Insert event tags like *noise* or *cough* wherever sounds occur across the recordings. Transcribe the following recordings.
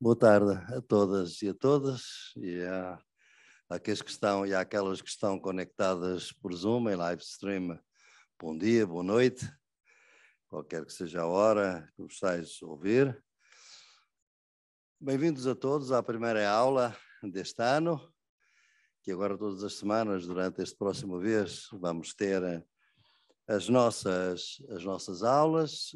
Boa tarde a todas e a todas e a, aqueles que estão e àquelas que estão conectadas por Zoom em live stream. Bom dia, boa noite, qualquer que seja a hora que gostais ouvir. Bem-vindos a todos à primeira aula deste ano, que agora todas as semanas, durante este próximo mês, vamos ter as nossas, as nossas aulas.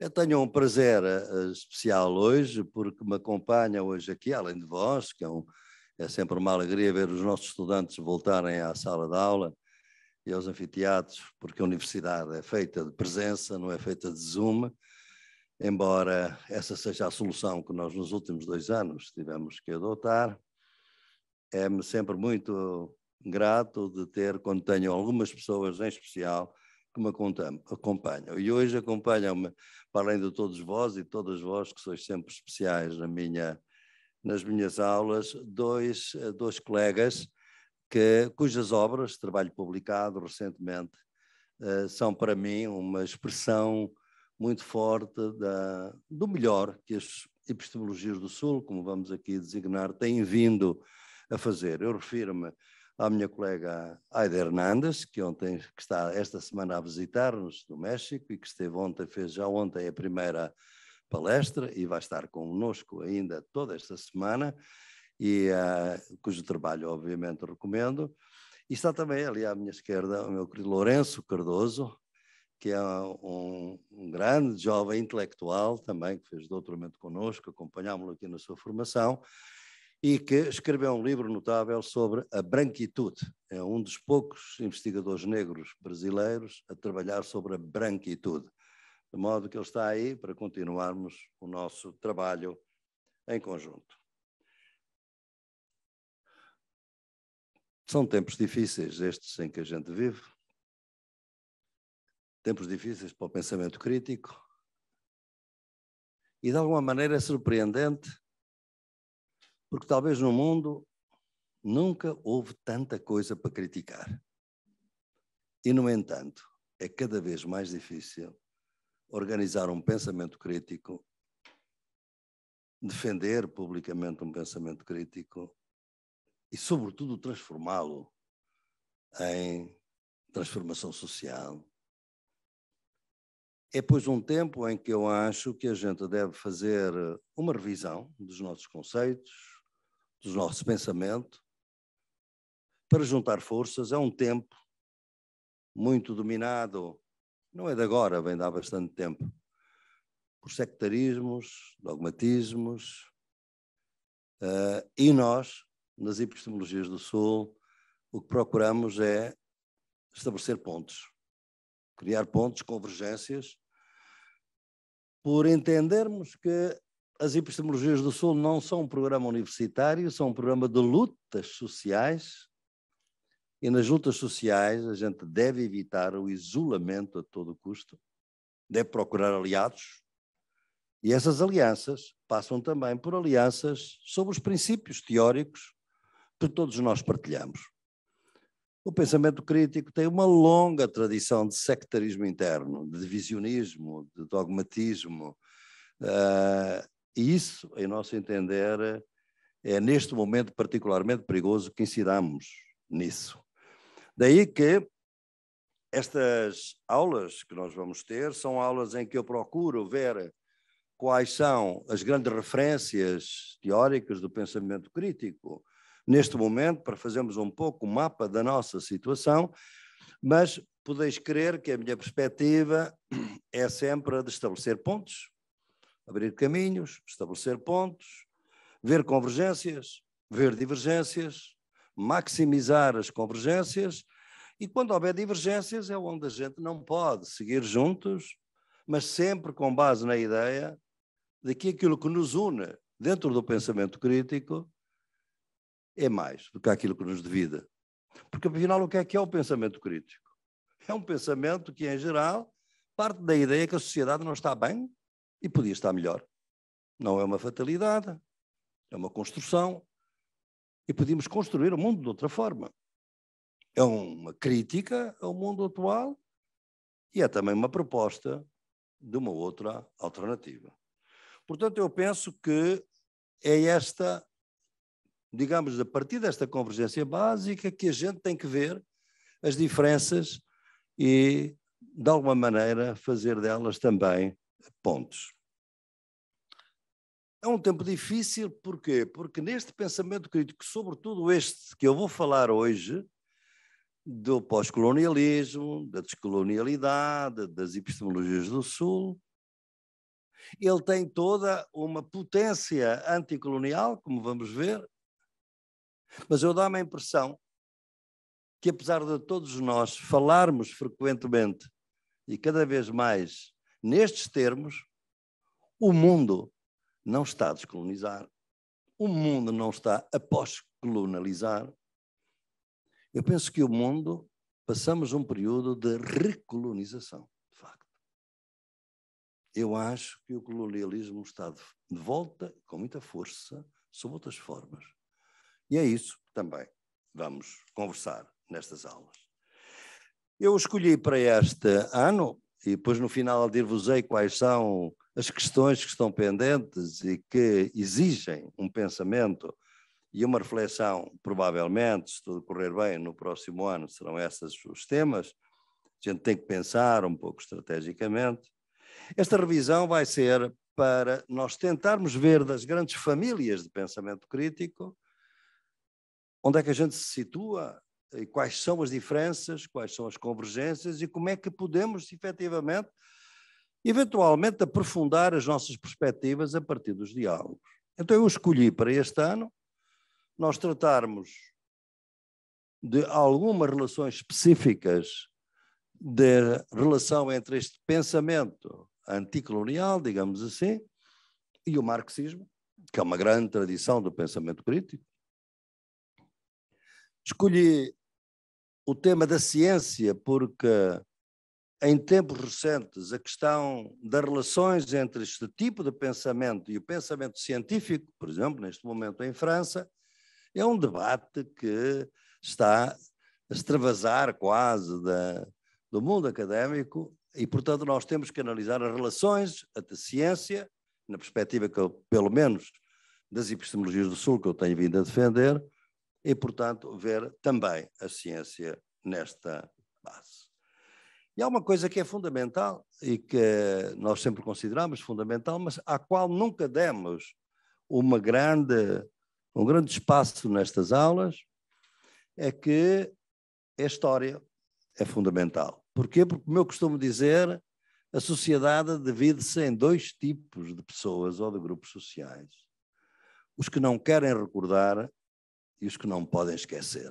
Eu tenho um prazer eh, especial hoje, porque me acompanha hoje aqui, além de vós, que é, um, é sempre uma alegria ver os nossos estudantes voltarem à sala de aula e aos anfiteatros, porque a universidade é feita de presença, não é feita de Zoom, embora essa seja a solução que nós nos últimos dois anos tivemos que adotar. É-me sempre muito grato de ter, quando tenho algumas pessoas em especial, que me acompanham. E hoje acompanham-me, para além de todos vós e todas vós que sois sempre especiais na minha, nas minhas aulas, dois, dois colegas que, cujas obras, trabalho publicado recentemente, eh, são para mim uma expressão muito forte da, do melhor que as epistemologias do Sul, como vamos aqui designar, têm vindo a fazer. Eu refiro-me à minha colega Aida Hernandes, que ontem que está esta semana a visitar-nos do México e que esteve ontem, fez já ontem a primeira palestra e vai estar conosco ainda toda esta semana, e uh, cujo trabalho obviamente recomendo. E está também ali à minha esquerda o meu querido Lourenço Cardoso, que é um, um grande jovem intelectual também, que fez doutoramento conosco, acompanhámo-lo aqui na sua formação, e que escreveu um livro notável sobre a branquitude. É um dos poucos investigadores negros brasileiros a trabalhar sobre a branquitude. De modo que ele está aí para continuarmos o nosso trabalho em conjunto. São tempos difíceis estes em que a gente vive. Tempos difíceis para o pensamento crítico. E de alguma maneira é surpreendente porque talvez no mundo nunca houve tanta coisa para criticar. E, no entanto, é cada vez mais difícil organizar um pensamento crítico, defender publicamente um pensamento crítico e, sobretudo, transformá-lo em transformação social. É, pois, um tempo em que eu acho que a gente deve fazer uma revisão dos nossos conceitos, do nosso pensamento, para juntar forças é um tempo muito dominado, não é de agora, vem de há bastante tempo, por sectarismos, dogmatismos, uh, e nós, nas epistemologias do Sul, o que procuramos é estabelecer pontos, criar pontos, convergências, por entendermos que as epistemologias do Sul não são um programa universitário, são um programa de lutas sociais. E nas lutas sociais a gente deve evitar o isolamento a todo custo, deve procurar aliados. E essas alianças passam também por alianças sobre os princípios teóricos que todos nós partilhamos. O pensamento crítico tem uma longa tradição de sectarismo interno, de divisionismo, de dogmatismo, eh, e isso, em nosso entender, é neste momento particularmente perigoso que incidamos nisso. Daí que estas aulas que nós vamos ter são aulas em que eu procuro ver quais são as grandes referências teóricas do pensamento crítico neste momento, para fazermos um pouco o mapa da nossa situação, mas podeis crer que a minha perspectiva é sempre a de estabelecer pontos abrir caminhos, estabelecer pontos, ver convergências, ver divergências, maximizar as convergências, e quando houver divergências é onde a gente não pode seguir juntos, mas sempre com base na ideia de que aquilo que nos une dentro do pensamento crítico é mais do que aquilo que nos divida. Porque afinal, o que é que é o pensamento crítico? É um pensamento que, em geral, parte da ideia que a sociedade não está bem, e podia estar melhor. Não é uma fatalidade, é uma construção e podíamos construir o mundo de outra forma. É uma crítica ao mundo atual e é também uma proposta de uma outra alternativa. Portanto, eu penso que é esta, digamos, a partir desta convergência básica que a gente tem que ver as diferenças e, de alguma maneira, fazer delas também pontos. É um tempo difícil, porquê? Porque neste pensamento crítico, sobretudo este que eu vou falar hoje, do pós-colonialismo, da descolonialidade, das epistemologias do Sul, ele tem toda uma potência anticolonial, como vamos ver, mas eu dou-me a impressão que, apesar de todos nós falarmos frequentemente e cada vez mais Nestes termos, o mundo não está a descolonizar, o mundo não está a pós-colonializar. Eu penso que o mundo passamos um período de recolonização, de facto. Eu acho que o colonialismo está de volta com muita força, sob outras formas. E é isso também vamos conversar nestas aulas. Eu escolhi para este ano e depois no final dir-vos-ei quais são as questões que estão pendentes e que exigem um pensamento e uma reflexão, provavelmente, se tudo correr bem, no próximo ano serão esses os temas. A gente tem que pensar um pouco estrategicamente. Esta revisão vai ser para nós tentarmos ver das grandes famílias de pensamento crítico onde é que a gente se situa e quais são as diferenças, quais são as convergências e como é que podemos efetivamente, eventualmente, aprofundar as nossas perspectivas a partir dos diálogos. Então, eu escolhi para este ano nós tratarmos de algumas relações específicas da relação entre este pensamento anticolonial, digamos assim, e o marxismo, que é uma grande tradição do pensamento crítico. Escolhi o tema da ciência, porque em tempos recentes a questão das relações entre este tipo de pensamento e o pensamento científico, por exemplo, neste momento em França, é um debate que está a extravasar quase da, do mundo académico e, portanto, nós temos que analisar as relações entre ciência, na perspectiva que eu, pelo menos das epistemologias do Sul que eu tenho vindo a defender, e, portanto, ver também a ciência nesta base. E há uma coisa que é fundamental e que nós sempre consideramos fundamental, mas à qual nunca demos uma grande, um grande espaço nestas aulas, é que a história é fundamental. Porquê? Porque, como eu costumo dizer, a sociedade divide-se em dois tipos de pessoas ou de grupos sociais. Os que não querem recordar e os que não podem esquecer.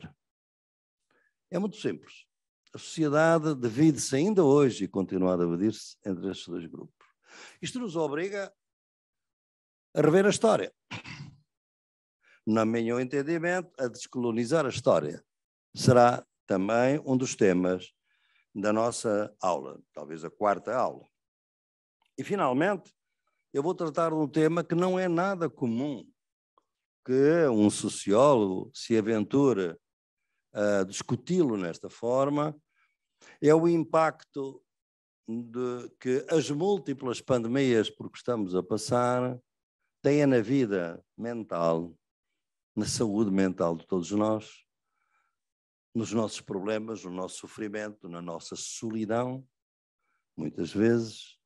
É muito simples. A sociedade divide-se ainda hoje e continua a dividir-se entre estes dois grupos. Isto nos obriga a rever a história. Na meu entendimento, a descolonizar a história será também um dos temas da nossa aula, talvez a quarta aula. E, finalmente, eu vou tratar de um tema que não é nada comum que um sociólogo se aventura a discuti-lo nesta forma é o impacto de que as múltiplas pandemias por que estamos a passar têm na vida mental, na saúde mental de todos nós, nos nossos problemas, no nosso sofrimento, na nossa solidão, muitas vezes,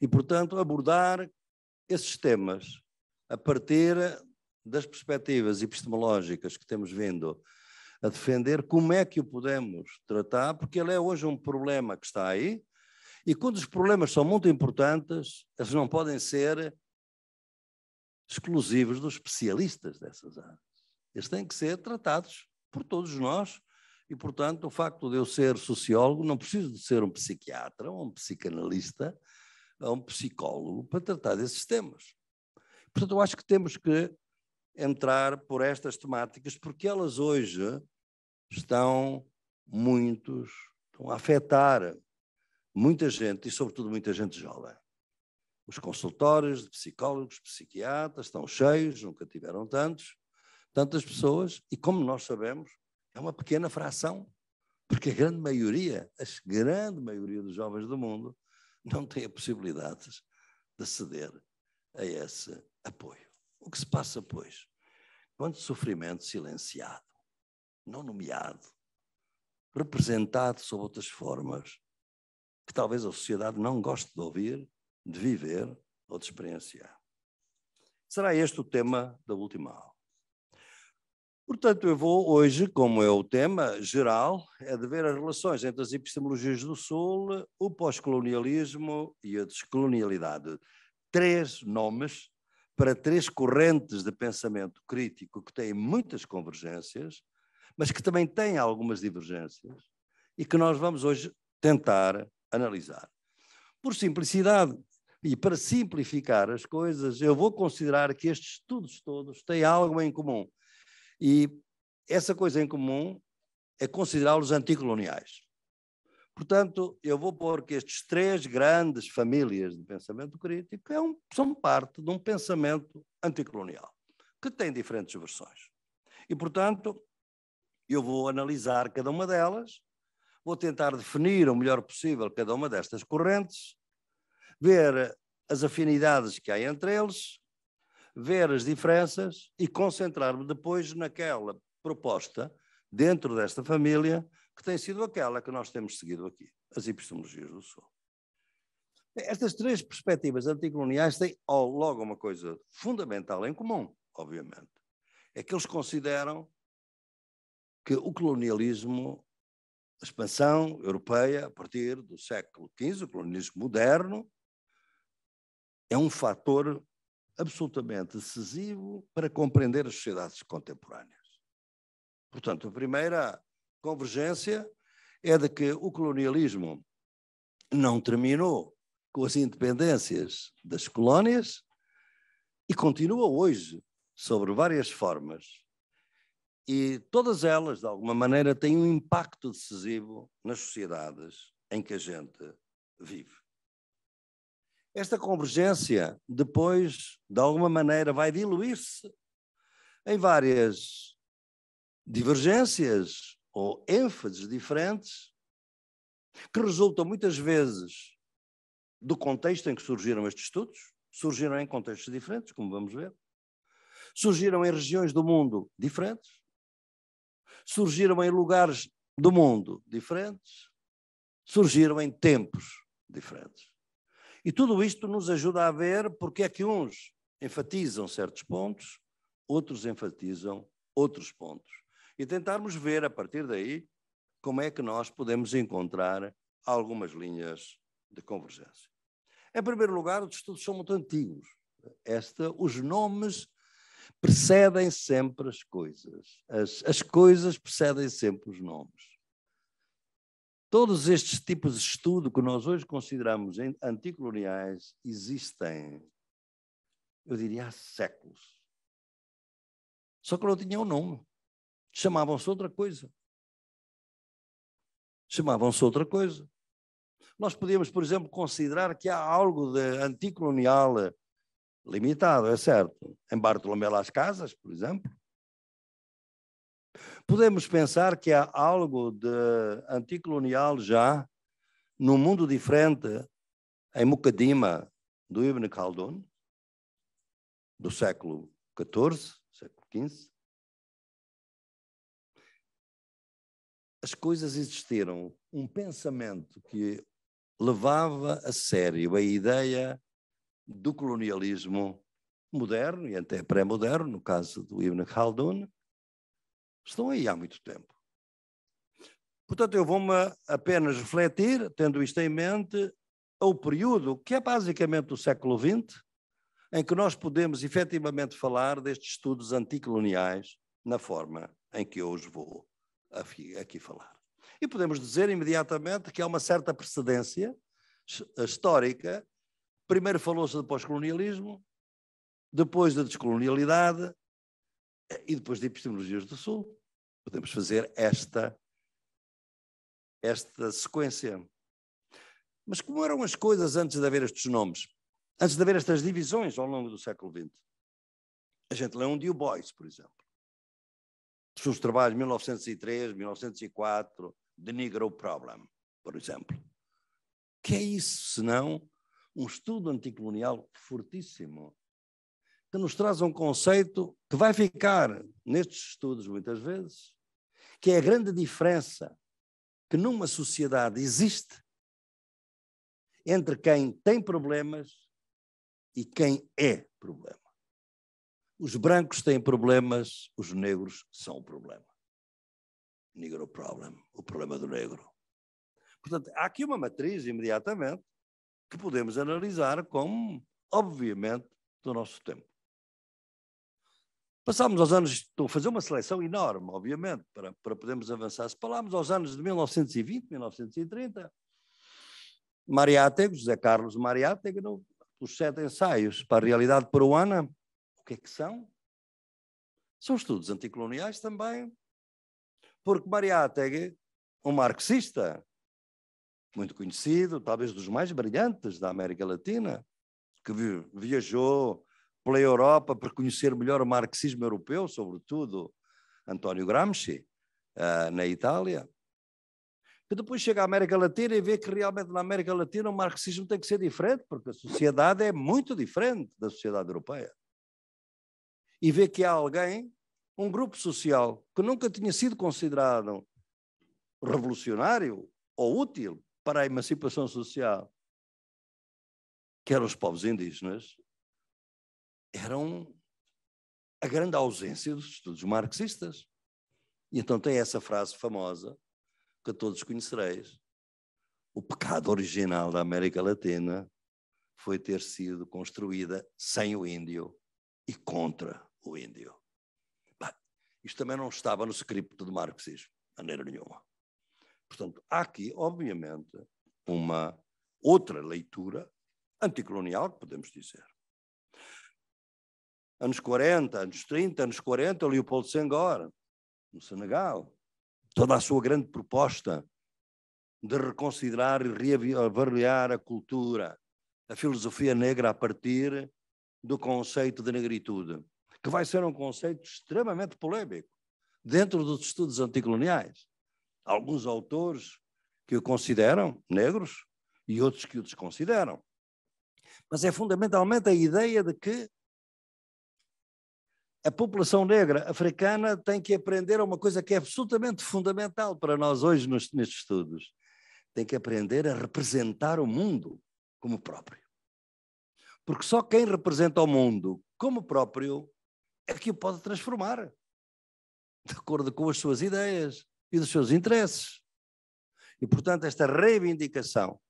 e, portanto, abordar esses temas a partir das perspectivas epistemológicas que temos vindo a defender, como é que o podemos tratar, porque ele é hoje um problema que está aí, e quando os problemas são muito importantes, eles não podem ser exclusivos dos especialistas dessas áreas. Eles têm que ser tratados por todos nós. E, portanto, o facto de eu ser sociólogo, não preciso de ser um psiquiatra, ou um psicanalista, ou um psicólogo para tratar desses temas. Portanto, eu acho que temos que entrar por estas temáticas, porque elas hoje estão muitos, estão a afetar muita gente e, sobretudo, muita gente jovem. Os consultórios de psicólogos, psiquiatras estão cheios, nunca tiveram tantos, tantas pessoas, e como nós sabemos, é uma pequena fração, porque a grande maioria, a grande maioria dos jovens do mundo, não tem a possibilidade de aceder a esse apoio. O que se passa, pois? Quanto sofrimento silenciado, não nomeado, representado sob outras formas, que talvez a sociedade não goste de ouvir, de viver ou de experienciar. Será este o tema da última aula. Portanto, eu vou hoje, como é o tema geral, é de ver as relações entre as epistemologias do Sul, o pós-colonialismo e a descolonialidade. Três nomes para três correntes de pensamento crítico que têm muitas convergências, mas que também têm algumas divergências e que nós vamos hoje tentar analisar. Por simplicidade e para simplificar as coisas, eu vou considerar que estes estudos todos têm algo em comum. E essa coisa em comum é considerá-los anticoloniais. Portanto, eu vou pôr que estes três grandes famílias de pensamento crítico é um, são parte de um pensamento anticolonial, que tem diferentes versões. E, portanto, eu vou analisar cada uma delas, vou tentar definir o melhor possível cada uma destas correntes, ver as afinidades que há entre eles, ver as diferenças e concentrar-me depois naquela proposta, dentro desta família, que tem sido aquela que nós temos seguido aqui, as epistemologias do Sul. Estas três perspectivas anticoloniais têm logo uma coisa fundamental em comum, obviamente. É que eles consideram que o colonialismo, a expansão europeia a partir do século XV, o colonialismo moderno, é um fator absolutamente decisivo para compreender as sociedades contemporâneas. Portanto, a primeira convergência é de que o colonialismo não terminou com as independências das colónias e continua hoje sobre várias formas. E todas elas, de alguma maneira, têm um impacto decisivo nas sociedades em que a gente vive. Esta convergência, depois, de alguma maneira, vai diluir-se em várias divergências ou ênfases diferentes que resultam muitas vezes do contexto em que surgiram estes estudos, surgiram em contextos diferentes, como vamos ver, surgiram em regiões do mundo diferentes, surgiram em lugares do mundo diferentes, surgiram em tempos diferentes. E tudo isto nos ajuda a ver porque é que uns enfatizam certos pontos, outros enfatizam outros pontos e tentarmos ver a partir daí como é que nós podemos encontrar algumas linhas de convergência. Em primeiro lugar, os estudos são muito antigos. Esta, os nomes precedem sempre as coisas. As, as coisas precedem sempre os nomes. Todos estes tipos de estudo que nós hoje consideramos anticoloniais existem, eu diria, há séculos. Só que não tinham um nome. Chamavam-se outra coisa. Chamavam-se outra coisa. Nós podíamos, por exemplo, considerar que há algo de anticolonial limitado, é certo, em Bartolomé Las Casas, por exemplo. Podemos pensar que há algo de anticolonial já num mundo diferente em Mukadima do Ibn Khaldun, do século XIV, século XV, as coisas existiram um pensamento que levava a sério a ideia do colonialismo moderno e até pré-moderno, no caso do Ibn Khaldun, estão aí há muito tempo. Portanto, eu vou-me apenas refletir, tendo isto em mente, ao período que é basicamente o século XX, em que nós podemos efetivamente falar destes estudos anticoloniais na forma em que eu os vou aqui falar. E podemos dizer imediatamente que há uma certa precedência eh, histórica. Primeiro falou-se de pós-colonialismo, depois da descolonialidade eh, e depois de epistemologias do Sul. Podemos fazer esta, esta sequência. Mas como eram as coisas antes de haver estes nomes? Antes de haver estas divisões ao longo do século XX? A gente lê um Du Bois, por exemplo dos seus trabalhos de 1903, 1904, The Negro Problem, por exemplo. Que é isso, senão um estudo anticolonial fortíssimo, que nos traz um conceito que vai ficar nestes estudos muitas vezes, que é a grande diferença que numa sociedade existe entre quem tem problemas e quem é problema. Os brancos têm problemas, os negros são o problema. Negro problem, o problema do negro. Portanto, há aqui uma matriz imediatamente que podemos analisar como, obviamente, do nosso tempo. Passámos aos anos, estou a fazer uma seleção enorme, obviamente, para, para podermos avançar. Se falarmos aos anos de 1920, 1930, Mariátegui, José Carlos Mariátegui, os sete ensaios para a realidade peruana, que é que são? São estudos anticoloniais também. Porque Mariátegui, um marxista, muito conhecido, talvez dos mais brilhantes da América Latina, que viajou pela Europa para conhecer melhor o marxismo europeu, sobretudo António Gramsci, eh, na Itália, que depois chega à América Latina e vê que realmente na América Latina o marxismo tem que ser diferente, porque a sociedade é muito diferente da sociedade europeia e vê que há alguém, um grupo social, que nunca tinha sido considerado revolucionário ou útil para a emancipação social, que eram os povos indígenas, eram a grande ausência dos estudos marxistas. E então tem essa frase famosa, que todos conhecereis: o pecado original da América Latina foi ter sido construída sem o índio e contra o índio. isto também não estava no script do marxismo, de maneira nenhuma. Portanto, há aqui, obviamente, uma outra leitura anticolonial, podemos dizer. Anos 40, anos 30, anos 40, Leopoldo Senghor, no Senegal, toda a sua grande proposta de reconsiderar e reavaliar a cultura, a filosofia negra a partir do conceito de negritude que vai ser um conceito extremamente polêmico dentro dos estudos anticoloniais. Alguns autores que o consideram negros e outros que o desconsideram. Mas é fundamentalmente a ideia de que a população negra africana tem que aprender uma coisa que é absolutamente fundamental para nós hoje nos, nestes estudos. Tem que aprender a representar o mundo como próprio. Porque só quem representa o mundo como próprio é que o pode transformar de acordo com as suas ideias e dos seus interesses. E, portanto, esta reivindicação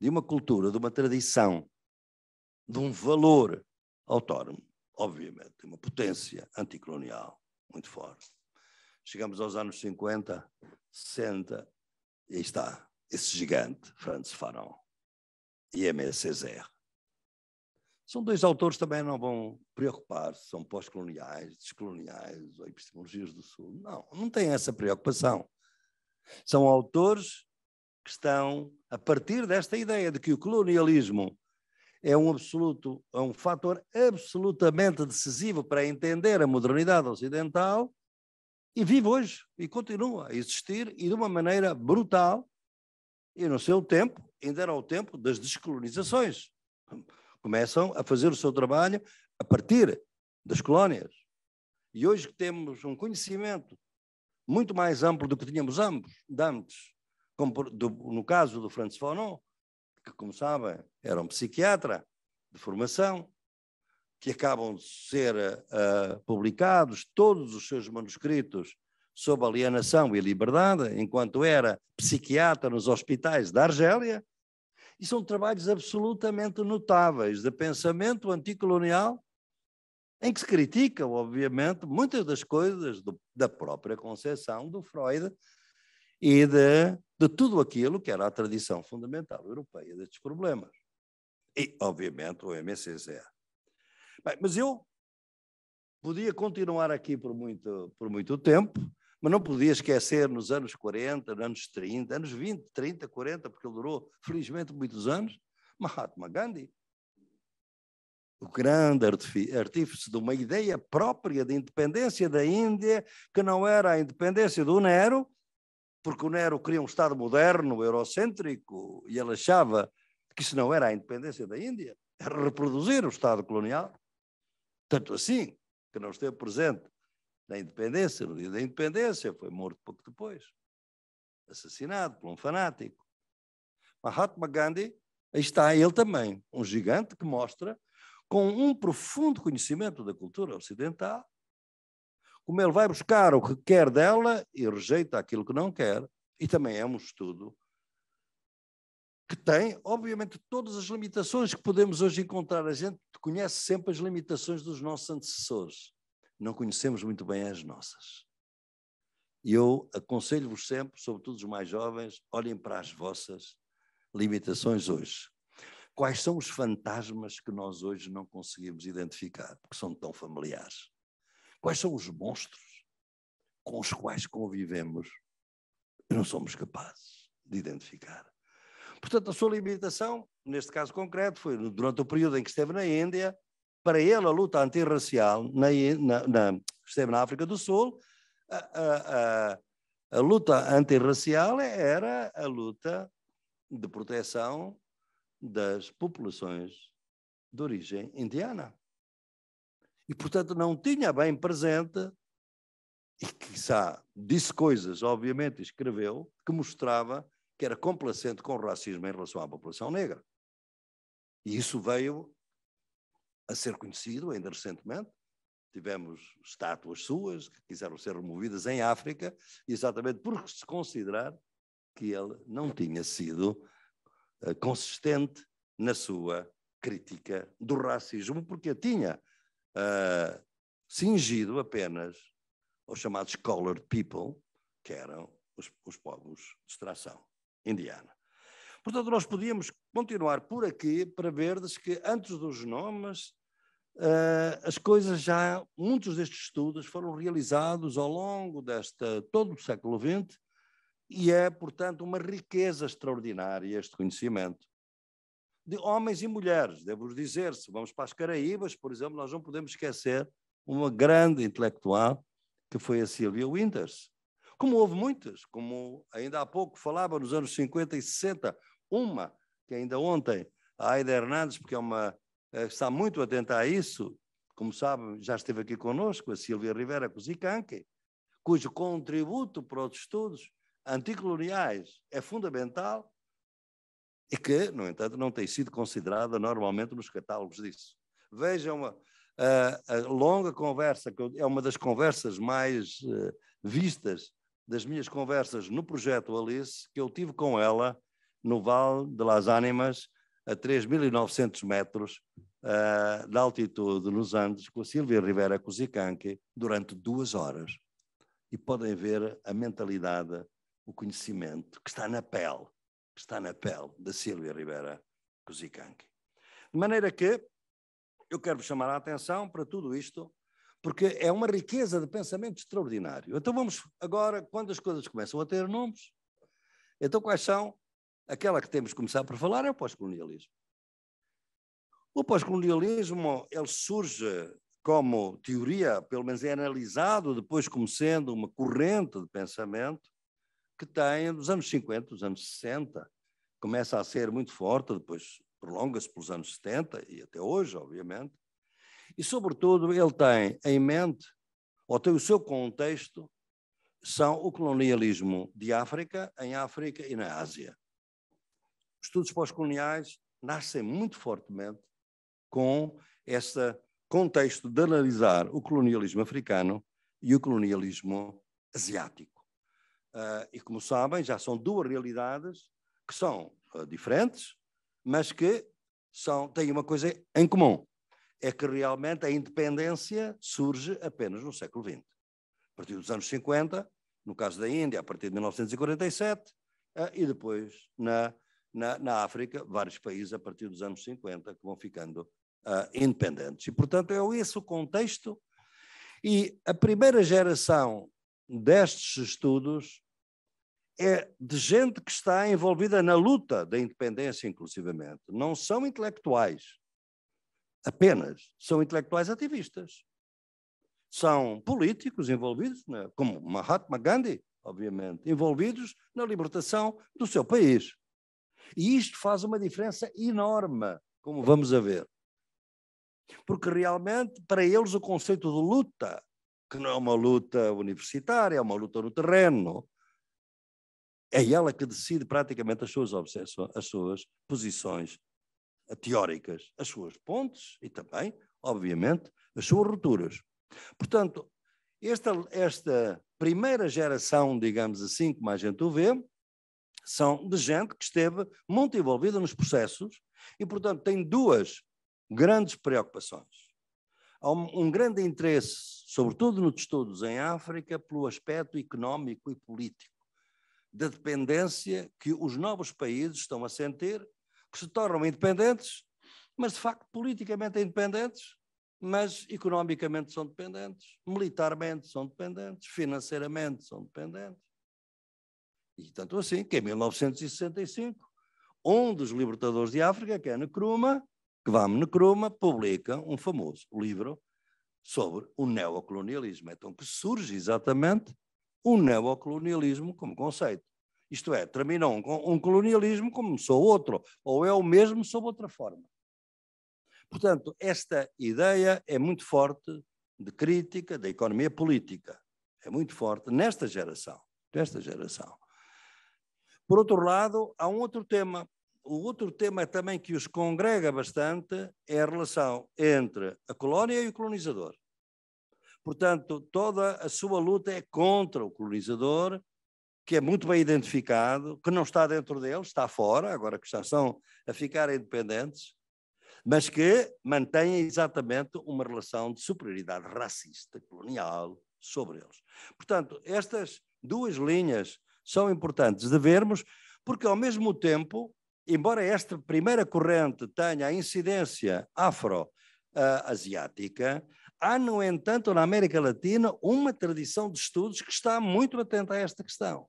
de uma cultura, de uma tradição, de um valor autónomo, obviamente, uma potência anticolonial muito forte. Chegamos aos anos 50, 60, e aí está esse gigante, Franz Fanon e M. Césaire. São dois autores também não vão preocupar-se, são pós-coloniais, descoloniais ou epistemologias do Sul. Não, não têm essa preocupação. São autores que estão a partir desta ideia de que o colonialismo é um absoluto, é um fator absolutamente decisivo para entender a modernidade ocidental e vive hoje e continua a existir e de uma maneira brutal e no seu tempo, ainda era o tempo das descolonizações começam a fazer o seu trabalho a partir das colónias. E hoje que temos um conhecimento muito mais amplo do que tínhamos ambos, antes, como do, no caso do Francis Fanon, que, como sabem, era um psiquiatra de formação, que acabam de ser uh, publicados todos os seus manuscritos sobre alienação e liberdade, enquanto era psiquiatra nos hospitais da Argélia, e são trabalhos absolutamente notáveis de pensamento anticolonial, em que se critica, obviamente, muitas das coisas do, da própria concepção do Freud e de, de tudo aquilo que era a tradição fundamental europeia destes problemas. E, obviamente, o MCCA. Bem, mas eu podia continuar aqui por muito, por muito tempo, mas não podia esquecer nos anos 40, nos anos 30, anos 20, 30, 40, porque ele durou, felizmente, muitos anos, Mahatma Gandhi. O grande artífice de uma ideia própria de independência da Índia, que não era a independência do Nero, porque o Nero queria um Estado moderno, eurocêntrico, e ele achava que isso não era a independência da Índia, era reproduzir o Estado colonial. Tanto assim que não esteve presente da independência, no dia da independência, foi morto pouco depois, assassinado por um fanático. Mahatma Gandhi, aí está ele também, um gigante que mostra, com um profundo conhecimento da cultura ocidental, como ele vai buscar o que quer dela e rejeita aquilo que não quer, e também é um estudo que tem, obviamente, todas as limitações que podemos hoje encontrar. A gente conhece sempre as limitações dos nossos antecessores não conhecemos muito bem as nossas. E eu aconselho-vos sempre, sobretudo os mais jovens, olhem para as vossas limitações hoje. Quais são os fantasmas que nós hoje não conseguimos identificar, porque são tão familiares? Quais são os monstros com os quais convivemos e não somos capazes de identificar? Portanto, a sua limitação, neste caso concreto, foi durante o período em que esteve na Índia, para ele a luta antirracial na, na, na, na África do Sul, a, a, a, a luta antirracial era a luta de proteção das populações de origem indiana. E, portanto, não tinha bem presente, e quizá disse coisas, obviamente escreveu, que mostrava que era complacente com o racismo em relação à população negra. E isso veio a ser conhecido ainda recentemente. Tivemos estátuas suas que quiseram ser removidas em África, exatamente por se considerar que ele não tinha sido eh, consistente na sua crítica do racismo, porque tinha uh, cingido apenas aos chamados colored people, que eram os, os povos de extração indiana. Portanto, nós podíamos continuar por aqui para verdes que antes dos nomes uh, as coisas já, muitos destes estudos foram realizados ao longo desta, todo o século XX e é, portanto, uma riqueza extraordinária este conhecimento. De homens e mulheres, devo-vos dizer, se vamos para as Caraíbas, por exemplo, nós não podemos esquecer uma grande intelectual que foi a Sylvia Winters. Como houve muitas, como ainda há pouco falava, nos anos 50 e 60, uma, que ainda ontem a Aida Hernandes, porque é uma, eh, está muito atenta a isso, como sabe, já esteve aqui conosco a Silvia Rivera Cusicanque, cujo contributo para os estudos anticoloniais é fundamental e que, no entanto, não tem sido considerada normalmente nos catálogos disso. Veja uma eh, a, a longa conversa, que é uma das conversas mais uh, vistas das minhas conversas no projeto Alice, que eu tive com ela no vale de las Ánimas, a 3.900 metros uh, de altitude, nos Andes, com a Silvia Rivera Cusicanque, durante duas horas. E podem ver a mentalidade, o conhecimento que está na pele, que está na pele da Silvia Rivera Cusicanque. De maneira que eu quero vos chamar a atenção para tudo isto, porque é uma riqueza de pensamento extraordinário. Então vamos agora, quando as coisas começam a ter nomes, então quais são Aquela que temos que começar por falar é o pós-colonialismo. O pós-colonialismo ele surge como teoria, pelo menos é analisado depois como sendo uma corrente de pensamento que tem dos anos 50, dos anos 60, começa a ser muito forte, depois prolonga-se pelos anos 70 e até hoje, obviamente. E sobretudo ele tem em mente ou tem o seu contexto são o colonialismo de África, em África e na Ásia estudos pós-coloniais nascem muito fortemente com esse contexto de analisar o colonialismo africano e o colonialismo asiático. Uh, e como sabem, já são duas realidades que são uh, diferentes, mas que são, têm uma coisa em comum: é que realmente a independência surge apenas no século XX. A partir dos anos 50, no caso da Índia, a partir de 1947, uh, ah, e depois na na, na África, vários países a partir dos anos 50 que vão ficando uh, independentes. E, portanto, é esse o contexto. E a primeira geração destes estudos é de gente que está envolvida na luta da independência, inclusivamente. Não são intelectuais apenas, são intelectuais ativistas. São políticos envolvidos, como Mahatma Gandhi, obviamente, envolvidos na libertação do seu país. E isto faz uma diferença enorme, como vamos a ver. Porque realmente, para eles, o conceito de luta, que não é uma luta universitária, é uma luta no terreno, é ela que decide praticamente as suas obsessões, as suas posições teóricas, as suas pontes e também, obviamente, as suas rupturas. Portanto, esta, esta primeira geração, digamos assim, como a gente o vê, são de gente que esteve muito envolvida nos processos e, portanto, tem duas grandes preocupações. Há um, um grande interesse, sobretudo nos estudos em África, pelo aspecto económico e político da dependência que os novos países estão a sentir, que se tornam independentes, mas de facto politicamente independentes, mas economicamente são dependentes, militarmente são dependentes, financeiramente são dependentes. E tanto assim que em 1965, um dos libertadores de África, que é Nkrumah, vamos Nkrumah, publica um famoso livro sobre o neocolonialismo. Então que surge exatamente o neocolonialismo como conceito. Isto é, terminou um, um colonialismo, começou outro, ou é o mesmo sob outra forma. Portanto, esta ideia é muito forte de crítica da economia política. É muito forte nesta geração, desta geração. Por outro lado, há um outro tema. O outro tema é também que os congrega bastante é a relação entre a colónia e o colonizador. Portanto, toda a sua luta é contra o colonizador, que é muito bem identificado, que não está dentro dele, está fora, agora que já são a ficar independentes, mas que mantém exatamente uma relação de superioridade racista, colonial, sobre eles. Portanto, estas duas linhas são importantes de vermos, porque ao mesmo tempo, embora esta primeira corrente tenha a incidência afro-asiática, ah, há, no entanto, na América Latina, uma tradição de estudos que está muito atenta a esta questão.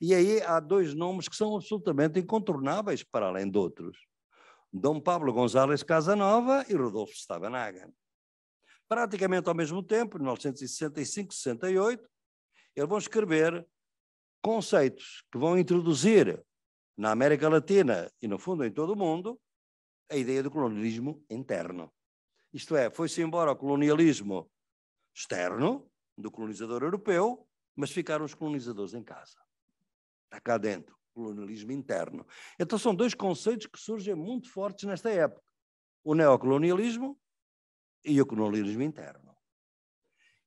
E aí há dois nomes que são absolutamente incontornáveis, para além de outros. Dom Pablo González Casanova e Rodolfo Stabanaga. Praticamente ao mesmo tempo, em 1965-68, eles vão escrever conceitos que vão introduzir na América Latina e, no fundo, em todo o mundo, a ideia do colonialismo interno. Isto é, foi-se embora o colonialismo externo, do colonizador europeu, mas ficaram os colonizadores em casa. Está cá dentro, colonialismo interno. Então são dois conceitos que surgem muito fortes nesta época. O neocolonialismo e o colonialismo interno.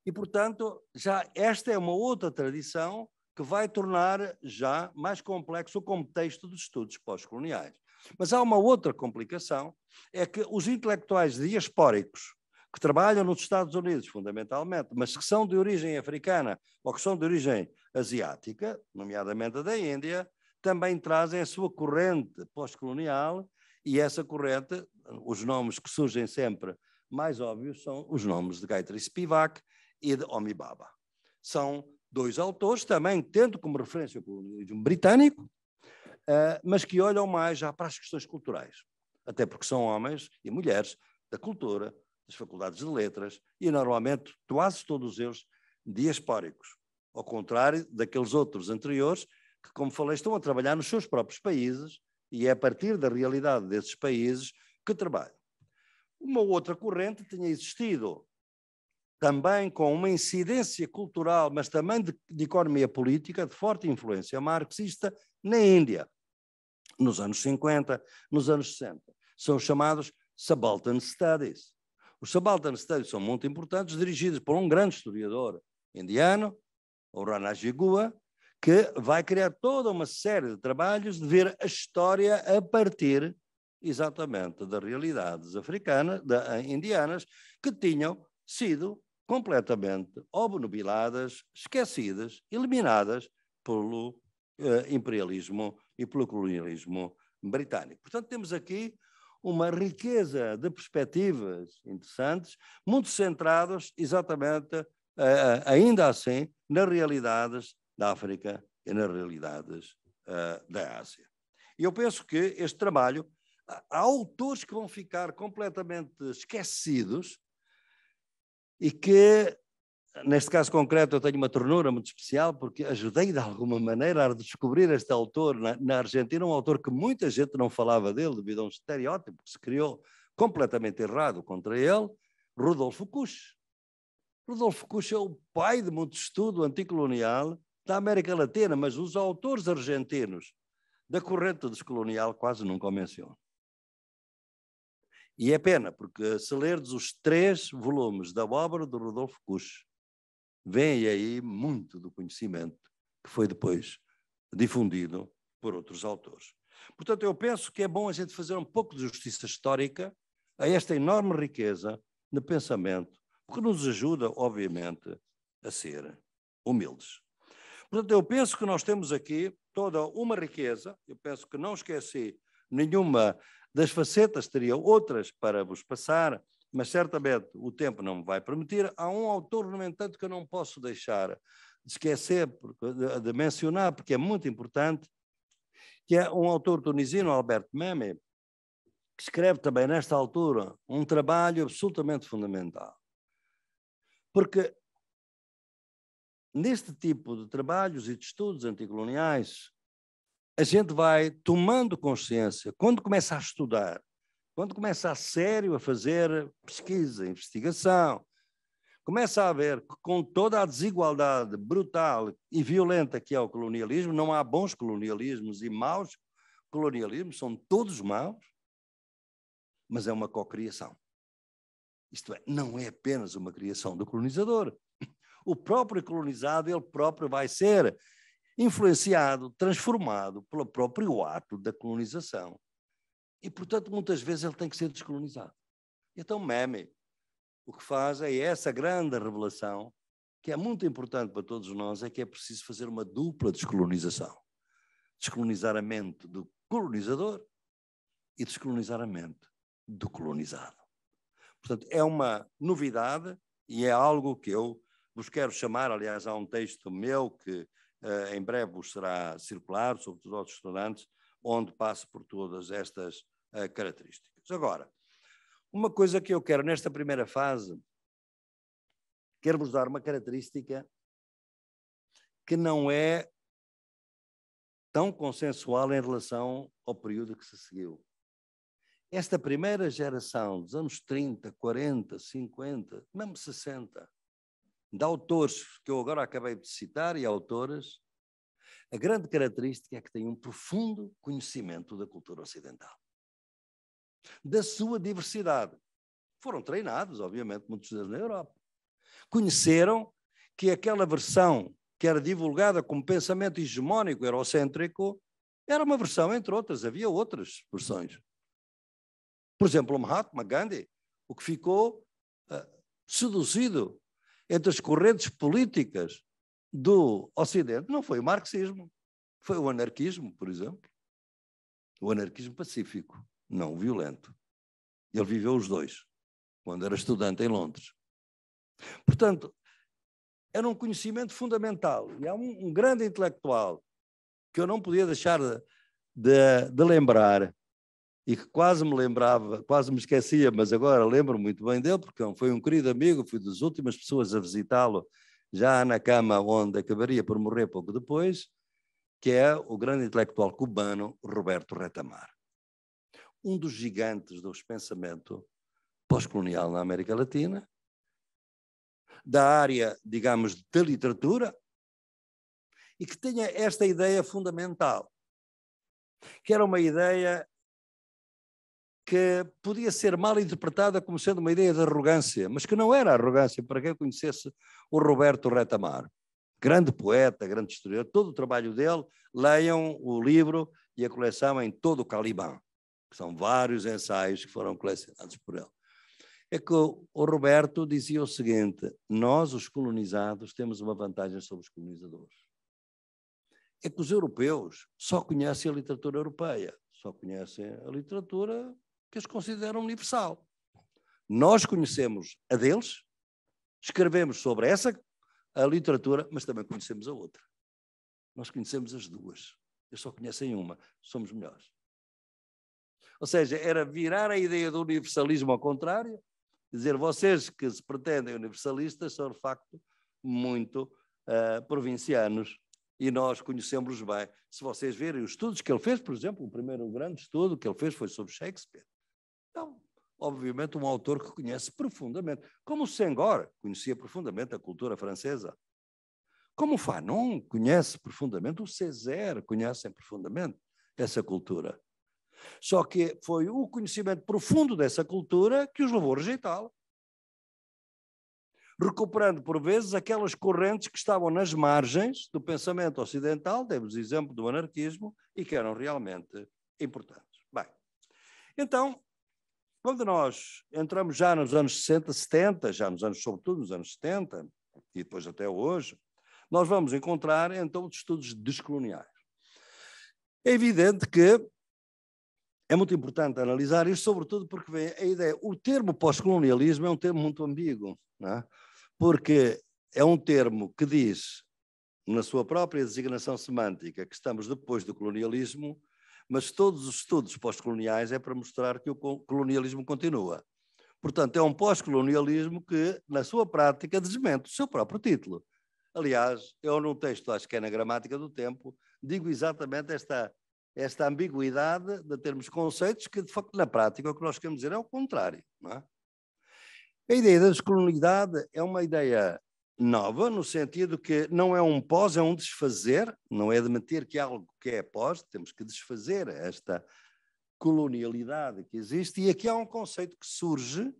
E, portanto, já esta é uma outra tradição que vai tornar já mais complexo o contexto dos estudos pós-coloniais. Mas há uma outra complicação, é que os intelectuais diaspóricos, que trabalham nos Estados Unidos, fundamentalmente, mas que são de origem africana ou que são de origem asiática, nomeadamente a da Índia, também trazem a sua corrente pós-colonial e essa corrente, os nomes que surgem sempre mais óbvios são os nomes de Gayatri Spivak e de Omibaba. Baba. São dois autores, também tendo como referência o colonialismo britânico, eh, mas que olham mais já para as questões culturais, até porque são homens e mulheres da cultura, das faculdades de letras e normalmente quase todos eles diaspóricos, ao contrário daqueles outros anteriores que, como falei, estão a trabalhar nos seus próprios países e é a partir da realidade desses países que trabalham. Uma outra corrente tinha existido também com uma incidência cultural, mas também de, de economia política, de forte influência marxista na Índia, nos anos 50, nos anos 60. São os chamados Subaltern Studies. Os Subaltern Studies são muito importantes, dirigidos por um grande historiador indiano, o Rana Jigua, que vai criar toda uma série de trabalhos de ver a história a partir exatamente das realidades africanas, da, eh, indianas, que tinham sido completamente obnubiladas, esquecidas, eliminadas pelo uh, imperialismo e pelo colonialismo britânico. Portanto, temos aqui uma riqueza de perspectivas interessantes, muito centradas exatamente, uh, ainda assim, nas realidades da África e nas realidades uh, da Ásia. E eu penso que este trabalho, há autores que vão ficar completamente esquecidos, e que, neste caso concreto, eu tenho uma ternura muito especial, porque ajudei de alguma maneira a descobrir este autor na, na Argentina, um autor que muita gente não falava dele devido a um estereótipo que se criou completamente errado contra ele, Rodolfo Kusch. Rodolfo Kusch é o pai de muito estudo anticolonial da América Latina, mas os autores argentinos da corrente descolonial quase nunca o mencionam. E é pena, porque se lerdes os três volumes da obra do Rodolfo Cush, vem aí muito do conhecimento que foi depois difundido por outros autores. Portanto, eu penso que é bom a gente fazer um pouco de justiça histórica a esta enorme riqueza de pensamento, porque nos ajuda, obviamente, a ser humildes. Portanto, eu penso que nós temos aqui toda uma riqueza, eu penso que não esqueci nenhuma das facetas, teria outras para vos passar, mas certamente o tempo não me vai permitir. Há um autor, no entanto, que eu não posso deixar de esquecer, de mencionar, porque é muito importante, que é um autor tunisino, Alberto Meme, que escreve também nesta altura um trabalho absolutamente fundamental. Porque neste tipo de trabalhos e de estudos anticoloniais, a gente vai tomando consciência, quando começa a estudar, quando começa a sério a fazer pesquisa, investigação, começa a ver que com toda a desigualdade brutal e violenta que é o colonialismo, não há bons colonialismos e maus colonialismos, são todos maus, mas é uma cocriação. Isto é, não é apenas uma criação do colonizador. *laughs* O próprio colonizado, ele próprio vai ser influenciado, transformado pelo próprio ato da colonização. E, portanto, muitas vezes ele tem que ser descolonizado. Então, Meme, o que faz é essa grande revelação, que é muito importante para todos nós, é que é preciso fazer uma dupla descolonização. Descolonizar a mente do colonizador e descolonizar a mente do colonizado. Portanto, é uma novidade e é algo que eu vos quero chamar, aliás, há um texto meu que eh, em breve vos será circular, sobretudo aos restaurantes, onde passa por todas estas eh, características. Agora, uma coisa que eu quero nesta primeira fase, quero-vos dar uma característica que não é tão consensual em relação ao período que se seguiu. Esta primeira geração dos anos 30, 40, 50, mesmo 60, de autores que eu agora acabei de citar e autoras, a grande característica é que têm um profundo conhecimento da cultura ocidental, da sua diversidade. Foram treinados, obviamente, muitos deles na Europa. Conheceram que aquela versão que era divulgada como pensamento hegemónico, eurocêntrico, era uma versão, entre outras, havia outras versões. Por exemplo, o Mahatma Gandhi, o que ficou uh, seduzido entre as correntes políticas do Ocidente não foi o marxismo, foi o anarquismo, por exemplo. O anarquismo pacífico, não o violento. Ele viveu os dois, quando era estudante em Londres. Portanto, era um conhecimento fundamental. E há um, um grande intelectual que eu não podia deixar de, de, de lembrar, e que quase me lembrava, quase me esquecia, mas agora lembro muito bem dele, porque é foi um querido amigo, fui das últimas pessoas a visitá-lo, já na cama onde acabaria por morrer pouco depois, que é o grande intelectual cubano Roberto Retamar. Um dos gigantes do pensamento pós-colonial na América Latina, da área, digamos, da literatura, e que tinha esta ideia fundamental, que era uma ideia que podia ser mal interpretada como sendo uma ideia de arrogância, mas que não era arrogância para quem conhecesse o Roberto Retamar. Grande poeta, grande historiador, todo o trabalho dele, leiam o livro e a coleção em todo o Caliban, que são vários ensaios que foram colecionados por ele. É que o Roberto dizia o seguinte: nós, os colonizados, temos uma vantagem sobre os colonizadores. É que os europeus só conhecem a literatura europeia, só conhecem a literatura que eles consideram universal. Nós conhecemos a deles, escrevemos sobre essa a literatura, mas também conhecemos a outra. Nós conhecemos as duas. Eles só conhecem uma, somos melhores. Ou seja, era virar a ideia do universalismo ao contrário, dizer vocês que se pretendem universalistas são de facto muito uh, provincianos e nós conhecemos-los bem. Se vocês verem os estudos que ele fez, por exemplo, o primeiro grande estudo que ele fez foi sobre Shakespeare. É obviamente, um autor que conhece profundamente, como Senghor conhecia profundamente a cultura francesa, como Fanon conhece profundamente, o Césaire conhecem profundamente essa cultura. Só que foi o conhecimento profundo dessa cultura que os levou a rejeitá-la. Recuperando, por vezes, aquelas correntes que estavam nas margens do pensamento ocidental, demos exemplo do anarquismo, e que eram realmente importantes. Bem, então, quando nós entramos já nos anos 60, 70, já nos anos, sobretudo nos anos 70, e depois até hoje, nós vamos encontrar então estudos descoloniais. É evidente que é muito importante analisar isto, sobretudo porque vem a ideia, o termo pós-colonialismo é um termo muito ambíguo, é? porque é um termo que diz, na sua própria designação semântica, que estamos depois do colonialismo, mas todos os estudos pós-coloniais é para mostrar que o colonialismo continua. Portanto, é um pós-colonialismo que, na sua prática, desmente o seu próprio título. Aliás, eu num texto, acho que é na Gramática do Tempo, digo exatamente esta, esta ambiguidade de termos conceitos que, de facto, na prática, o que nós queremos dizer é o contrário. É? A ideia da descolonialidade é uma ideia nova, no sentido que não é um pós, é um desfazer, não é admitir que algo que é pós, temos que desfazer esta colonialidade que existe, e aqui há um conceito que surge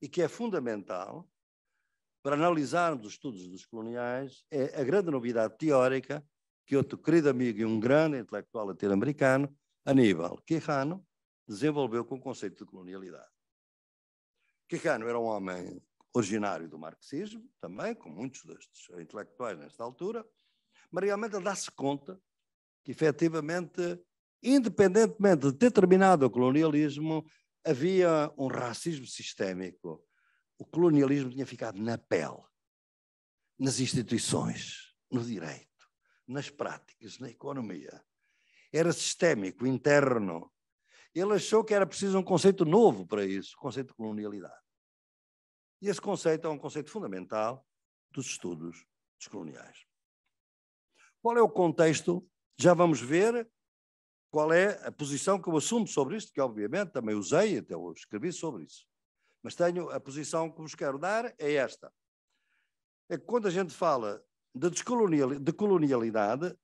e que é fundamental para analisarmos os estudos dos coloniais, é a grande novidade teórica que outro querido amigo e um grande intelectual latino-americano, Aníbal Quijano, desenvolveu com o conceito de colonialidade. Quijano era um homem originário do marxismo, também, com muitos destes intelectuais nesta altura, mas realmente ele dá-se conta que, efetivamente, independentemente de ter terminado o colonialismo, havia um racismo sistémico. O colonialismo tinha ficado na pele, nas instituições, no direito, nas práticas, na economia. Era sistémico, interno. Ele achou que era preciso um conceito novo para isso, o conceito de colonialidade. E esse conceito é um conceito fundamental dos estudos descoloniais. Qual é o contexto? Já vamos ver qual é a posição que eu assumo sobre isto, que obviamente também usei, até eu escrevi sobre isso. Mas tenho a posição que vos quero dar é esta. É que quando a gente fala de, descolonial, de colonialidade,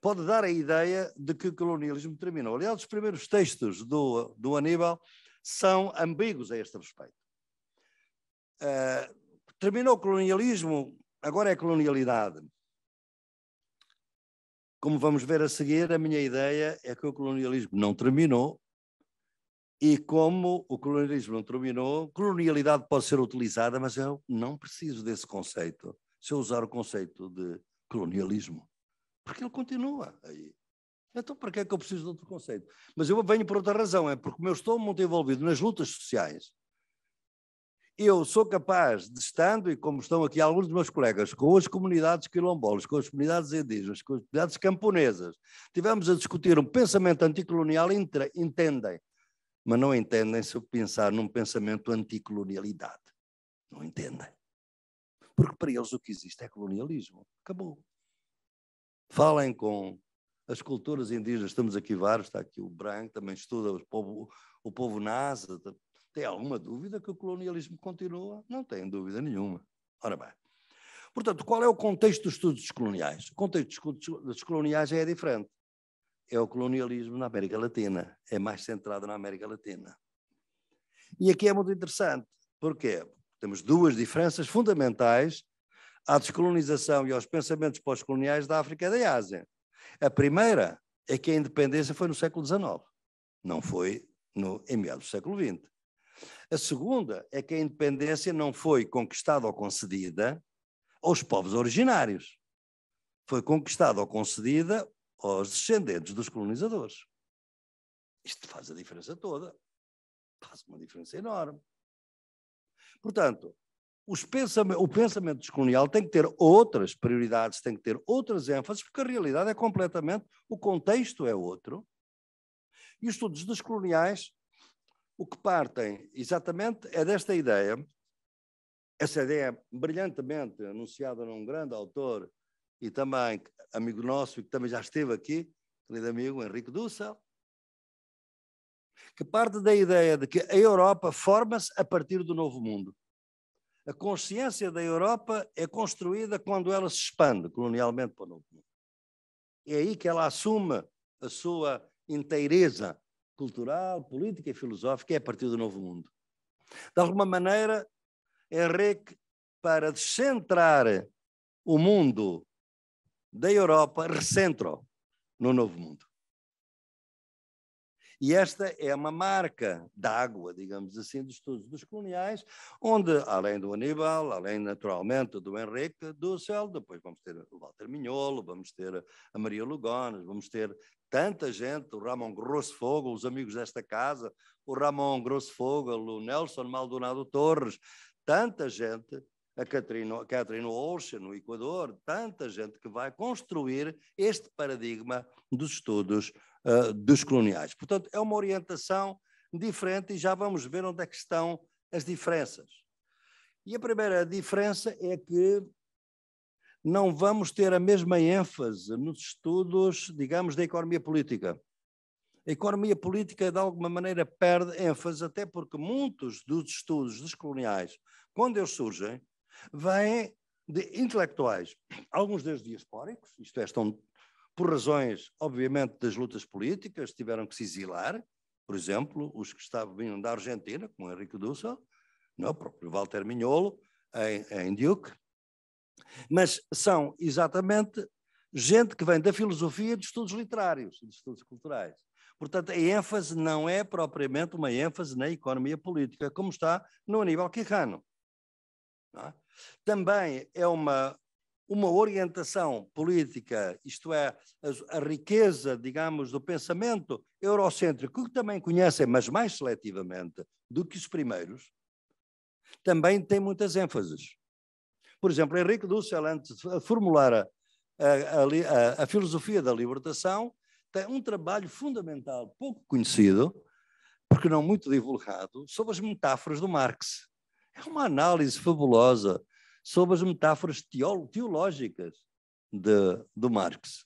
pode dar a ideia de que o colonialismo terminou. Aliás, os primeiros textos do, do Aníbal são ambíguos a este respeito. Ah, terminou o colonialismo, agora é colonialidade. Como vamos ver a seguir, a minha ideia é que o colonialismo não terminou e como o colonialismo não terminou, colonialidade pode ser utilizada, mas eu não preciso desse conceito. Se eu usar o conceito de colonialismo, porque ele continua aí. Então, para que é que eu preciso de outro conceito? Mas eu venho por outra razão, é porque eu estou muito envolvido nas lutas sociais eu sou capaz de estando, e como estão aqui alguns dos meus colegas, com as comunidades quilombolas, com as comunidades indígenas, com as comunidades camponesas, tivemos a discutir um pensamento anticolonial, entre, entendem, mas não entendem se eu pensar num pensamento anticolonialidade. Não entendem. Porque para eles o que existe é colonialismo. Acabou. Falem com as culturas indígenas, estamos aqui vários, está aqui o Branco, também estuda o povo, o povo nasa, tem alguma dúvida que o colonialismo continua? Não tem dúvida nenhuma. Ora bem. Portanto, qual é o contexto dos estudos descoloniais? O contexto dos descoloniais é diferente. É o colonialismo na América Latina. É mais centrado na América Latina. E aqui é muito interessante. Porquê? Temos duas diferenças fundamentais à descolonização e aos pensamentos pós-coloniais da África e da Ásia. A primeira é que a independência foi no século XIX, não foi no, em meados do século XX. A segunda é que a independência não foi conquistada ou concedida aos povos originários. Foi conquistada ou concedida aos descendentes dos colonizadores. Isto faz a diferença toda. Faz uma diferença enorme. Portanto, pensam o pensamento descolonial tem que ter outras prioridades, tem que ter outras ênfases, porque a realidade é completamente, o contexto é outro. E os estudos descoloniais o que partem exatamente é desta ideia, essa ideia brilhantemente anunciada num grande autor e também amigo nosso, que também já esteve aqui, querido amigo Henrique Dussel, que parte da ideia de que a Europa forma-se a partir do Novo Mundo. A consciência da Europa é construída quando ela se expande colonialmente para o Novo Mundo. É aí que ela assume a sua inteireza cultural, política e filosófica é a partir do Novo Mundo. De alguma maneira, Henrique, para descentrar o mundo da Europa, recentrou no Novo Mundo. E esta é uma marca d'água, digamos assim, dos estudos dos coloniais, onde, além do Aníbal, além naturalmente do Henrique Dussel, depois vamos ter o Walter Mignolo, vamos ter a Maria Lugones, vamos ter tanta gente, o Ramon Grossfogel, os amigos desta casa, o Ramon Grossfogel, o Nelson Maldonado Torres, tanta gente a Catherine, Catherine Olsen, no Equador, tanta gente que vai construir este paradigma dos estudos uh, dos coloniais. Portanto, é uma orientação diferente e já vamos ver onde é que estão as diferenças. E a primeira diferença é que não vamos ter a mesma ênfase nos estudos, digamos, da economia política. A economia política, de alguma maneira, perde ênfase, até porque muitos dos estudos dos coloniais, quando eles surgem, vêm de intelectuais, alguns deles diaspóricos, isto é, estão por razões, obviamente, das lutas políticas, tiveram que se exilar, por exemplo, os que estavam vindo da Argentina, como Henrique Dussel, não, é? o próprio Walter Mignolo, em, em Duke, mas são exatamente gente que vem da filosofia de estudos literários, de estudos culturais. Portanto, a ênfase não é propriamente uma ênfase na economia política, como está no Aníbal Quijano. É? Também é uma, uma orientação política, isto é, a, a, riqueza, digamos, do pensamento eurocêntrico, que também conhecem, mas mais seletivamente do que os primeiros, também tem muitas ênfases. Por exemplo, Henrique Dussel, antes de formular a, a, a filosofia da libertação, tem um trabalho fundamental, pouco conhecido, porque não muito divulgado, sobre as metáforas do Marx. É uma análise fabulosa sobre as metáforas teológicas de, do Marx.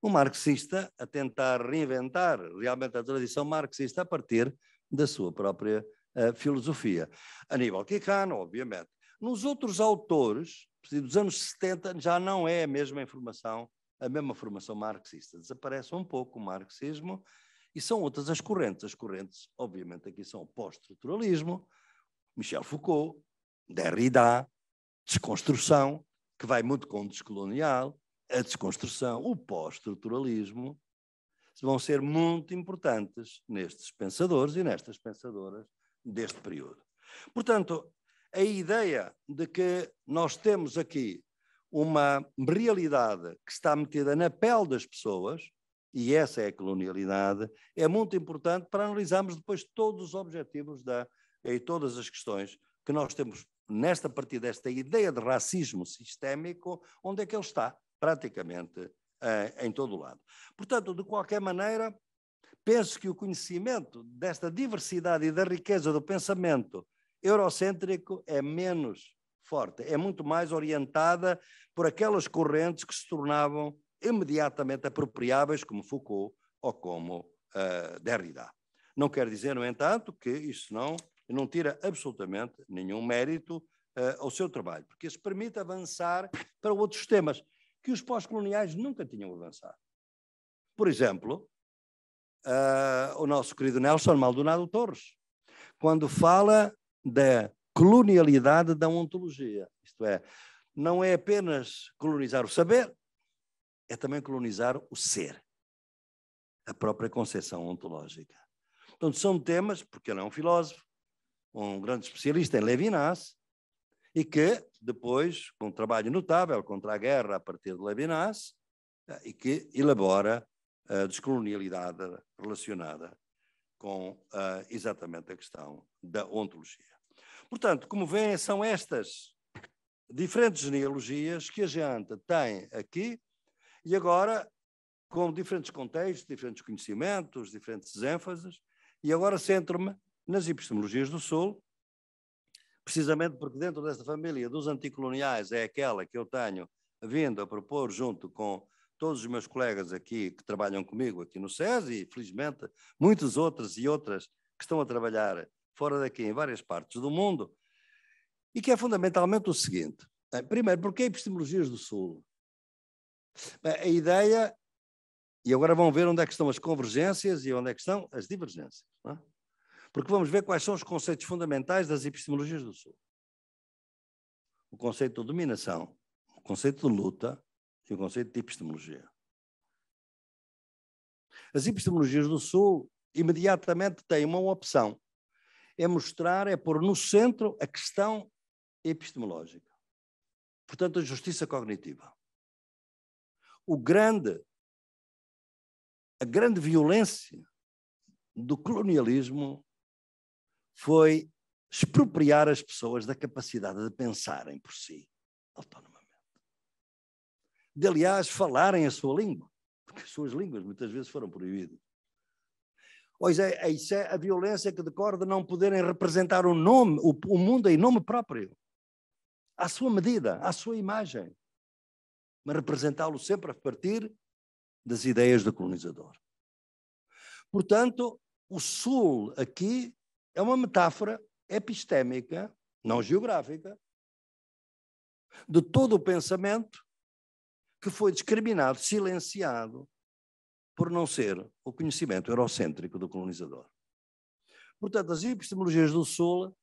O marxista a tentar reinventar realmente a tradição marxista a partir da sua própria uh, filosofia. Aníbal Quicano, obviamente. Nos outros autores, dos anos 70, já não é a mesma informação, a mesma formação marxista. Desaparece um pouco o marxismo e são outras as correntes. As correntes, obviamente, aqui são o pós-estruturalismo, Michel Foucault, Derrida, desconstrução, que vai muito com o descolonial, a desconstrução, o pós-estruturalismo, vão ser muito importantes nestes pensadores e nestas pensadoras deste período. Portanto, a ideia de que nós temos aqui uma realidade que está metida na pele das pessoas, e essa é a colonialidade, é muito importante para analisarmos depois todos os objetivos da, e todas as questões que nós temos nesta partida, esta ideia de racismo sistémico, onde é que ele está? Praticamente em, eh, em todo o lado. Portanto, de qualquer maneira, penso que o conhecimento desta diversidade e da riqueza do pensamento eurocêntrico é menos forte, é muito mais orientada por aquelas correntes que se tornavam imediatamente apropriáveis, como Foucault ou como uh, Derrida. Não quer dizer, no entanto, que isso não e não tira absolutamente nenhum mérito uh, ao seu trabalho, porque isso permite avançar para outros temas que os pós-coloniais nunca tinham avançado. Por exemplo, uh, o nosso querido Nelson Maldonado Torres, quando fala da colonialidade da ontologia, isto é, não é apenas colonizar o saber, é também colonizar o ser, a própria concepção ontológica. Então são temas, porque ele é um filósofo, um grande especialista em Levinas, e que depois, com um trabalho notável contra a guerra a partir de Levinas, eh, e que elabora a eh, descolonialidade relacionada com uh, exatamente a questão da ontologia. Portanto, como veem, são estas diferentes genealogias que a gente tem aqui e agora com diferentes contextos, diferentes conhecimentos, diferentes ênfases, e agora centro-me nas epistemologias do Sul, precisamente porque dentro desta família dos anticoloniais é aquela que eu tenho vindo a propor junto com todos os meus colegas aqui que trabalham comigo aqui no SES e, felizmente, muitas outras e outras que estão a trabalhar fora daqui em várias partes do mundo, e que é fundamentalmente o seguinte. Primeiro, porque epistemologias do Sul? A ideia, e agora vão ver onde é que estão as convergências e onde é que estão as divergências. É? porque vamos ver quais são os conceitos fundamentais das epistemologias do Sul. O conceito de dominação, o conceito de luta e o conceito de epistemologia. As epistemologias do Sul imediatamente têm uma opção. É mostrar, é pôr no centro a questão epistemológica. Portanto, a justiça cognitiva. O grande, a grande violência do colonialismo foi expropriar as pessoas da capacidade de pensarem por si autonomamente. De, aliás, falarem a sua língua, porque as suas línguas muitas vezes foram proibidas. Pois é, é isso é a violência que decorre de não poderem representar o nome, o, o mundo em nome próprio, à sua medida, à sua imagem, mas representá-lo sempre a partir das ideias do colonizador. Portanto, o Sul aqui é uma metáfora epistémica, não geográfica, de todo o pensamento que foi discriminado, silenciado, por não ser o conhecimento eurocêntrico do colonizador. Portanto, as epistemologias do Sul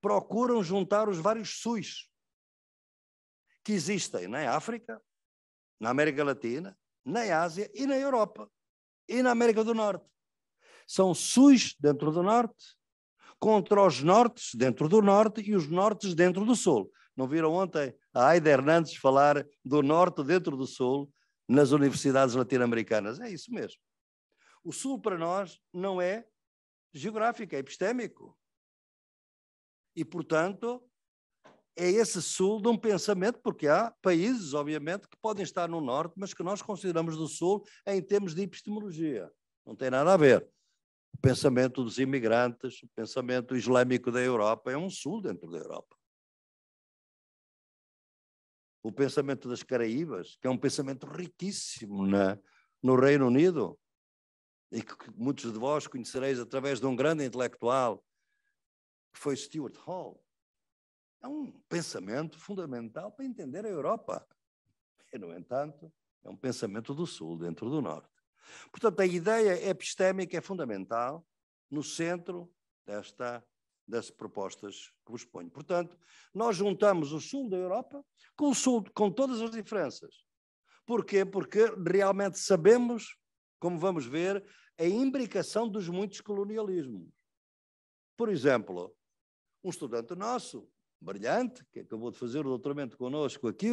procuram juntar os vários SUS que existem na África, na América Latina, na Ásia e na Europa e na América do Norte. São SUS dentro do Norte, contra os nortes dentro do norte e os nortes dentro do sul. Não viram ontem a Aida Hernandes falar do norte dentro do sul nas universidades latino-americanas? É isso mesmo. O sul para nós não é geográfico, é epistémico. E, portanto, é esse sul de um pensamento, porque há países, obviamente, que podem estar no norte, mas que nós consideramos do sul em termos de epistemologia. Não tem nada a ver o pensamento dos imigrantes, o pensamento islâmico da Europa é um sul dentro da Europa. O pensamento das Caraíbas, que é um pensamento riquíssimo na, no Reino Unido, e que muitos de vós conhecereis através de um grande intelectual, que foi Stuart Hall. É um pensamento fundamental para entender a Europa. E, no entanto, é um pensamento do Sul dentro do Norte. Portanto, a ideia epistémica, é fundamental no centro desta, das propostas que vos ponho. Portanto, nós juntamos o sul da Europa com o sul, com todas as diferenças. Porquê? Porque realmente sabemos, como vamos ver, a imbricação dos muitos colonialismos. Por exemplo, um estudante nosso, brilhante, que acabou de fazer o doutoramento conosco aqui,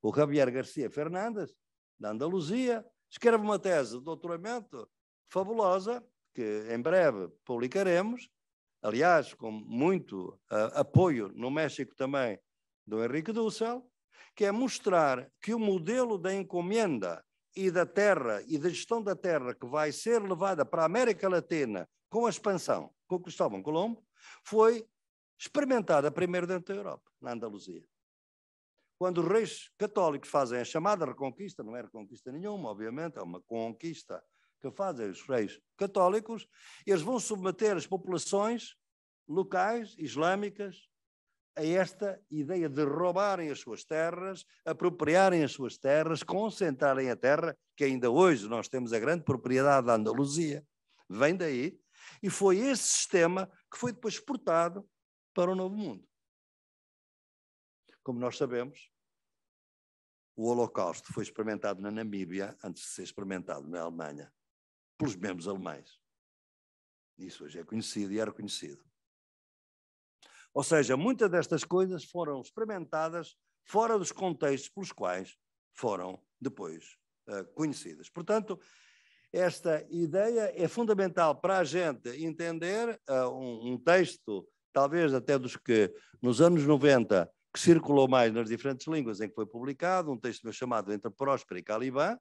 o Javier Garcia Fernandes, da Andaluzia, Escrevo uma tese de doutoramento fabulosa, que em breve publicaremos, aliás, com muito uh, apoio no México também do Henrique Dussel, que é mostrar que o modelo da encomenda e da terra e da gestão da terra que vai ser levada para a América Latina com a expansão com Cristóvão Colombo foi experimentada primeiro dentro da Europa, na Andaluzia. Quando os reis católicos fazem a chamada reconquista, não é reconquista nenhuma, obviamente, é uma conquista que fazem os reis católicos, eles vão submeter as populações locais islâmicas a esta ideia de roubarem as suas terras, apropriarem as suas terras, concentrarem a terra, que ainda hoje nós temos a grande propriedade da Andaluzia, vem daí, e foi esse sistema que foi depois exportado para o Novo Mundo. Como nós sabemos, o Holocausto foi experimentado na Namíbia antes de ser experimentado na Alemanha, pelos mesmos alemães. Isso hoje é conhecido e era conhecido. Ou seja, muitas destas coisas foram experimentadas fora dos contextos pelos quais foram depois uh, conhecidas. Portanto, esta ideia é fundamental para a gente entender uh, um, um, texto, talvez até dos que nos anos 90 que circulou mais nas diferentes línguas em que foi publicado, um texto meu chamado Entre Próspera e Caliban,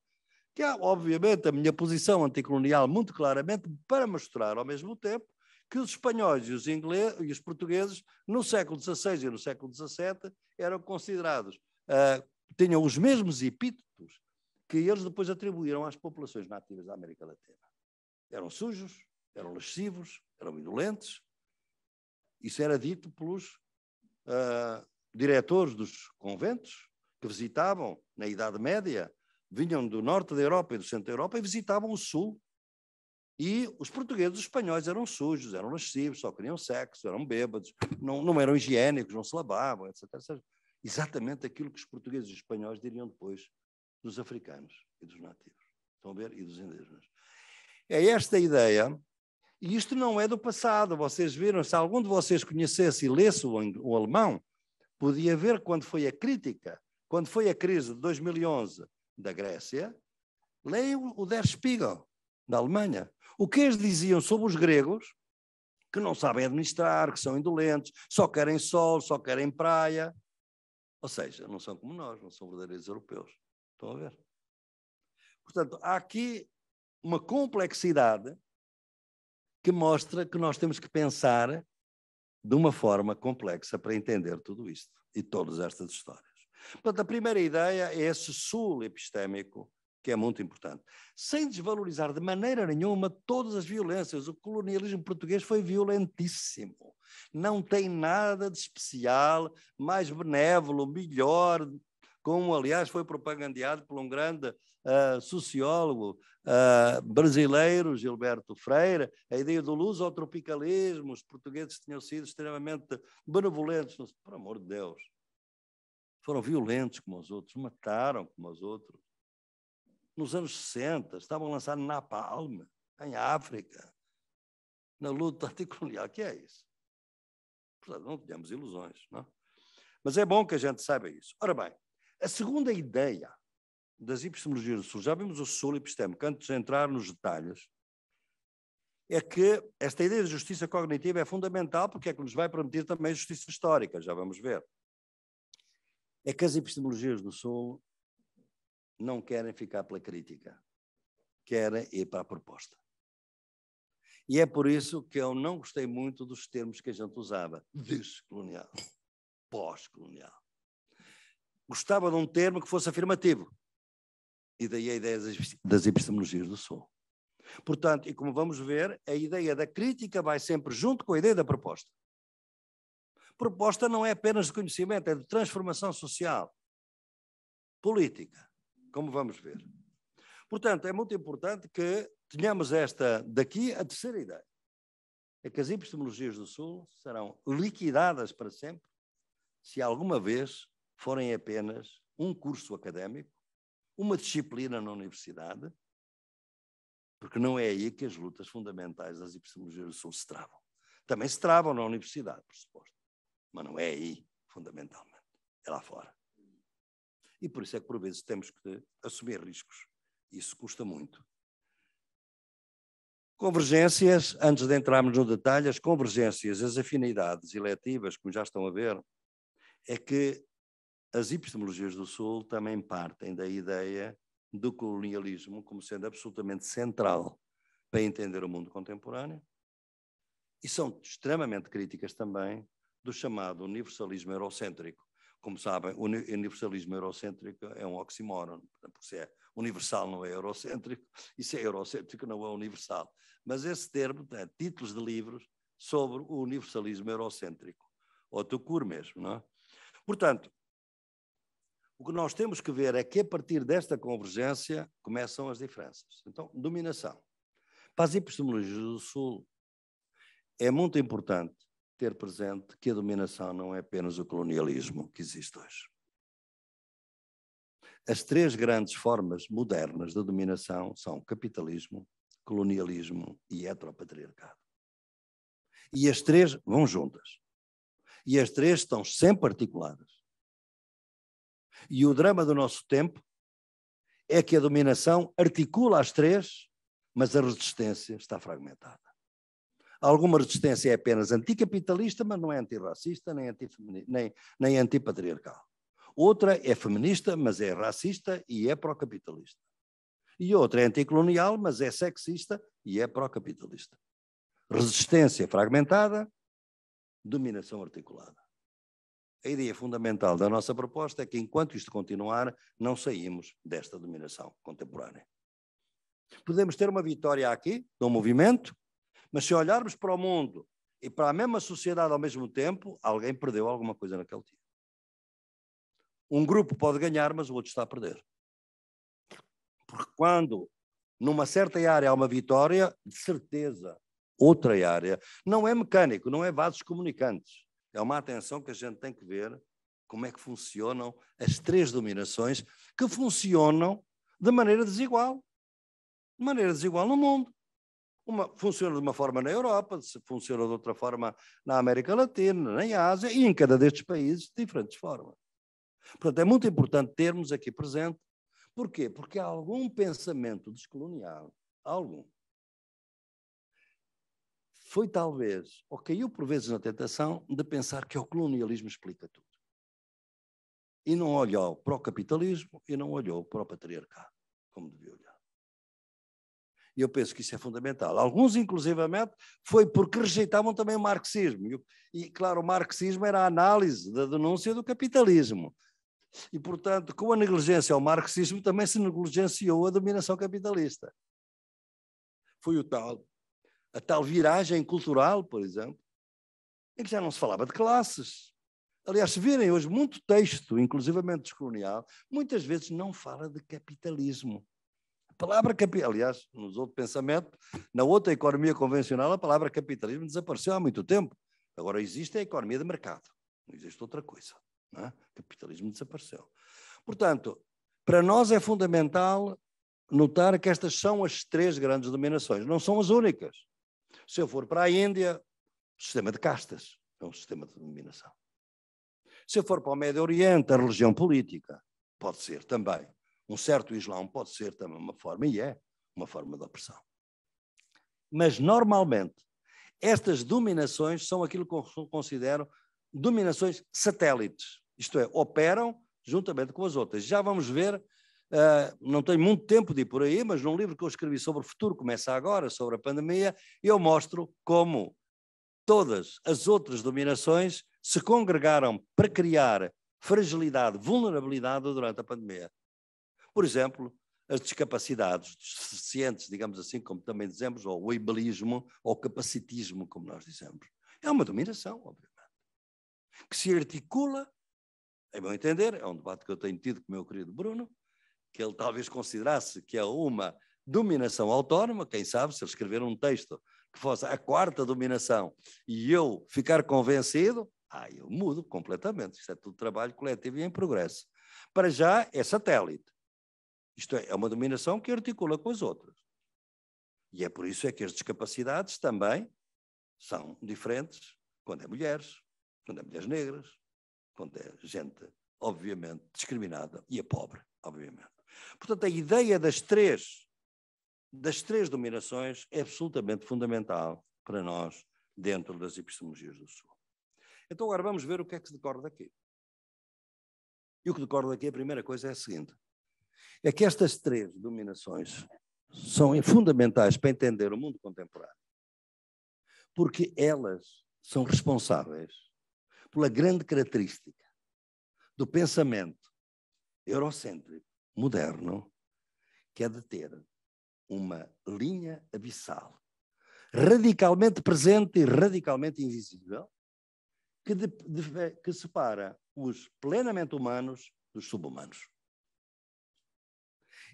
que há, obviamente, a minha posição anticolonial muito claramente para mostrar, ao mesmo tempo, que os espanhóis e os, ingleses, e os portugueses, no século XVI e no século XVII, eram considerados, uh, tinham os mesmos epítetos que eles depois atribuíram às populações nativas da América Latina. Eram sujos, eram lascivos, eram indolentes. Isso era dito pelos uh, diretores dos conventos que visitavam na Idade Média, vinham do norte da Europa e do centro da Europa e visitavam o sul. E os portugueses e os espanhóis eram sujos, eram lascivos, só queriam sexo, eram bêbados, não, não eram higiênicos, não se lavavam, etc, etc. Exatamente aquilo que os portugueses e os espanhóis diriam depois dos africanos e dos nativos. Estão a ver? E dos indígenas. É esta ideia, e isto não é do passado. Vocês viram, se algum de vocês conhecesse e lesse o, o alemão, Podia ver quando foi a crítica, quando foi a crise de 2011 da Grécia, leiam o Der Spiegel, da Alemanha. O que eles diziam sobre os gregos, que não sabem administrar, que são indolentes, só querem sol, só querem praia. Ou seja, não são como nós, não são verdadeiros europeus. Estão a ver? Portanto, há aqui uma complexidade que mostra que nós temos que pensar de uma forma complexa para entender tudo isto e todas estas histórias. Portanto, a primeira ideia é esse sul epistêmico, que é muito importante. Sem desvalorizar de maneira nenhuma todas as violências, o colonialismo português foi violentíssimo. Não tem nada de especial, mais benévolo, melhor, como aliás foi propagandeado por um grande sociólogo uh, brasileiro, Gilberto Freire, a ideia do luso ao tropicalismo, os portugueses tinham sido extremamente benevolentes, não, por amor de Deus. Foram violentos como os outros, mataram como os outros. Nos anos 60, estavam lançando palma em África, na luta *laughs* anticolonial. que é isso? Portanto, não tínhamos ilusões, não? É? Mas é bom que a gente saiba isso. Ora bem, a segunda ideia das epistemologias do Sul, já vimos o Sul epistémico, antes de entrar nos detalhes, é que esta ideia de justiça cognitiva é fundamental porque é que nos vai permitir também justiça histórica, já vamos ver. É que as epistemologias do Sul não querem ficar pela crítica, querem ir para a proposta. E é por isso que eu não gostei muito dos termos que a gente usava: descolonial, pós-colonial. Gostava de um termo que fosse afirmativo. E daí a ideia das epistemologias do sol. Portanto, e como vamos ver, a ideia da crítica vai sempre junto com a ideia da proposta. Proposta não é apenas de conhecimento, é de transformação social, política, como vamos ver. Portanto, é muito importante que tenhamos esta daqui a terceira ideia. É que as epistemologias do Sul serão liquidadas para sempre se alguma vez forem apenas um curso académico uma disciplina na universidade, porque não é aí que as lutas fundamentais das epistemologias do Sul se travam. Também se travam na universidade, por suposto, mas não é aí, fundamentalmente. É lá fora. E por isso é que, por vezes, temos que assumir riscos. Isso custa muito. Convergências, antes de entrarmos no detalhe, as convergências, as afinidades eletivas, como já estão a ver, é que as epistemologias do Sul também partem da ideia do colonialismo como sendo absolutamente central para entender o mundo contemporâneo e são extremamente críticas também do chamado universalismo eurocêntrico. Como sabem, o universalismo eurocêntrico é um oxímoron, porque se é universal não é eurocêntrico, *laughs* e se é eurocêntrico não é universal. Mas esse termo tem títulos de livros sobre o universalismo eurocêntrico, ou cur mesmo, não é? Portanto, o que nós temos que ver é que a partir desta convergência começam as diferenças. Então, dominação. Para as epistemologias do Sul, é muito importante ter presente que a dominação não é apenas o colonialismo que existe hoje. As três grandes formas modernas de dominação são capitalismo, colonialismo e heteropatriarcado. E as três vão juntas. E as três estão sempre articuladas. E o drama do nosso tempo é que a dominação articula as três, mas a resistência está fragmentada. Alguma resistência é apenas anticapitalista, mas não é antirracista, nem, nem, nem antipatriarcal. Outra é feminista, mas é racista e é pró-capitalista. E outra é anticolonial, mas é sexista e é pró-capitalista. Resistência fragmentada, dominação articulada. A ideia fundamental da nossa proposta é que, enquanto isto continuar, não saímos desta dominação contemporânea. Podemos ter uma vitória aqui, do movimento, mas se olharmos para o mundo e para a mesma sociedade ao mesmo tempo, alguém perdeu alguma coisa naquele dia. Um grupo pode ganhar, mas o outro está a perder. Porque quando numa certa área há uma vitória, de certeza, outra área, não é mecânico, não é vasos comunicantes. É uma atenção que a gente tem que ver como é que funcionam as três dominações que funcionam de maneira desigual. De maneira desigual no mundo. Uma, funciona de uma forma na Europa, funciona de outra forma na América Latina, na Ásia e em cada destes países de diferentes formas. Portanto, é muito importante termos aqui presente. Porquê? Porque há algum pensamento descolonial, algum, foi talvez, ou caiu por vezes na tentação, de pensar que o colonialismo explica tudo. E não olhou para o capitalismo e não olhou para o patriarcado, como devia olhar. E eu penso que isso é fundamental. Alguns, inclusivamente, foi porque rejeitavam também o marxismo. E, claro, o marxismo era a análise da denúncia do capitalismo. E, portanto, com a negligência ao marxismo, também se negligenciou a dominação capitalista. Foi o tal a tal viragem cultural, por exemplo, em que já não se falava de classes. Aliás, se virem hoje muito texto, inclusivamente descolonial, muitas vezes não fala de capitalismo. A palavra capital, aliás, nos outro pensamento, na outra economia convencional, a palavra capitalismo desapareceu há muito tempo. Agora existe a economia de mercado, não existe outra coisa. Não é? Capitalismo desapareceu. Portanto, para nós é fundamental notar que estas são as três grandes dominações, não são as únicas. Se eu for para a Índia, sistema de castas, é um sistema de dominação. Se eu for para o Médio Oriente, a religião política pode ser também. Um certo Islão pode ser também uma forma, e é uma forma de opressão. Mas, normalmente, estas dominações são aquilo que consideram dominações satélites, isto é, operam juntamente com as outras. Já vamos ver Uh, não tenho muito tempo de ir por aí, mas num livro que eu escrevi sobre o futuro, começa agora, sobre a pandemia, eu mostro como todas as outras dominações se congregaram para criar fragilidade, vulnerabilidade durante a pandemia. Por exemplo, as discapacidades deficientes, digamos assim, como também dizemos, ou o ibelismo, ou o capacitismo, como nós dizemos. É uma dominação, obviamente, que se articula, em meu entender, é um debate que eu tenho tido com o meu querido Bruno, que ele talvez considerasse que é uma dominação autónoma, quem sabe, se ele escrever um texto que fosse a quarta dominação e eu ficar convencido, aí eu mudo completamente. Isto é tudo trabalho coletivo e em progresso. Para já é satélite. Isto é, é uma dominação que articula com as outras. E é por isso é que as discapacidades também são diferentes quando é mulheres, quando é mulheres negras, quando é gente, obviamente, discriminada e é pobre, obviamente. Portanto, a ideia das três, das três dominações é absolutamente fundamental para nós dentro das epistemologias do Sul. Então agora vamos ver o que é que se decorre daqui. E o que decorre daqui, a primeira coisa é a seguinte. É que estas três dominações são fundamentais para entender o mundo contemporâneo. Porque elas são responsáveis pela grande característica do pensamento eurocêntrico moderno, que é de ter uma linha abissal radicalmente presente e radicalmente invisível que, de, de, que separa os plenamente humanos dos subhumanos.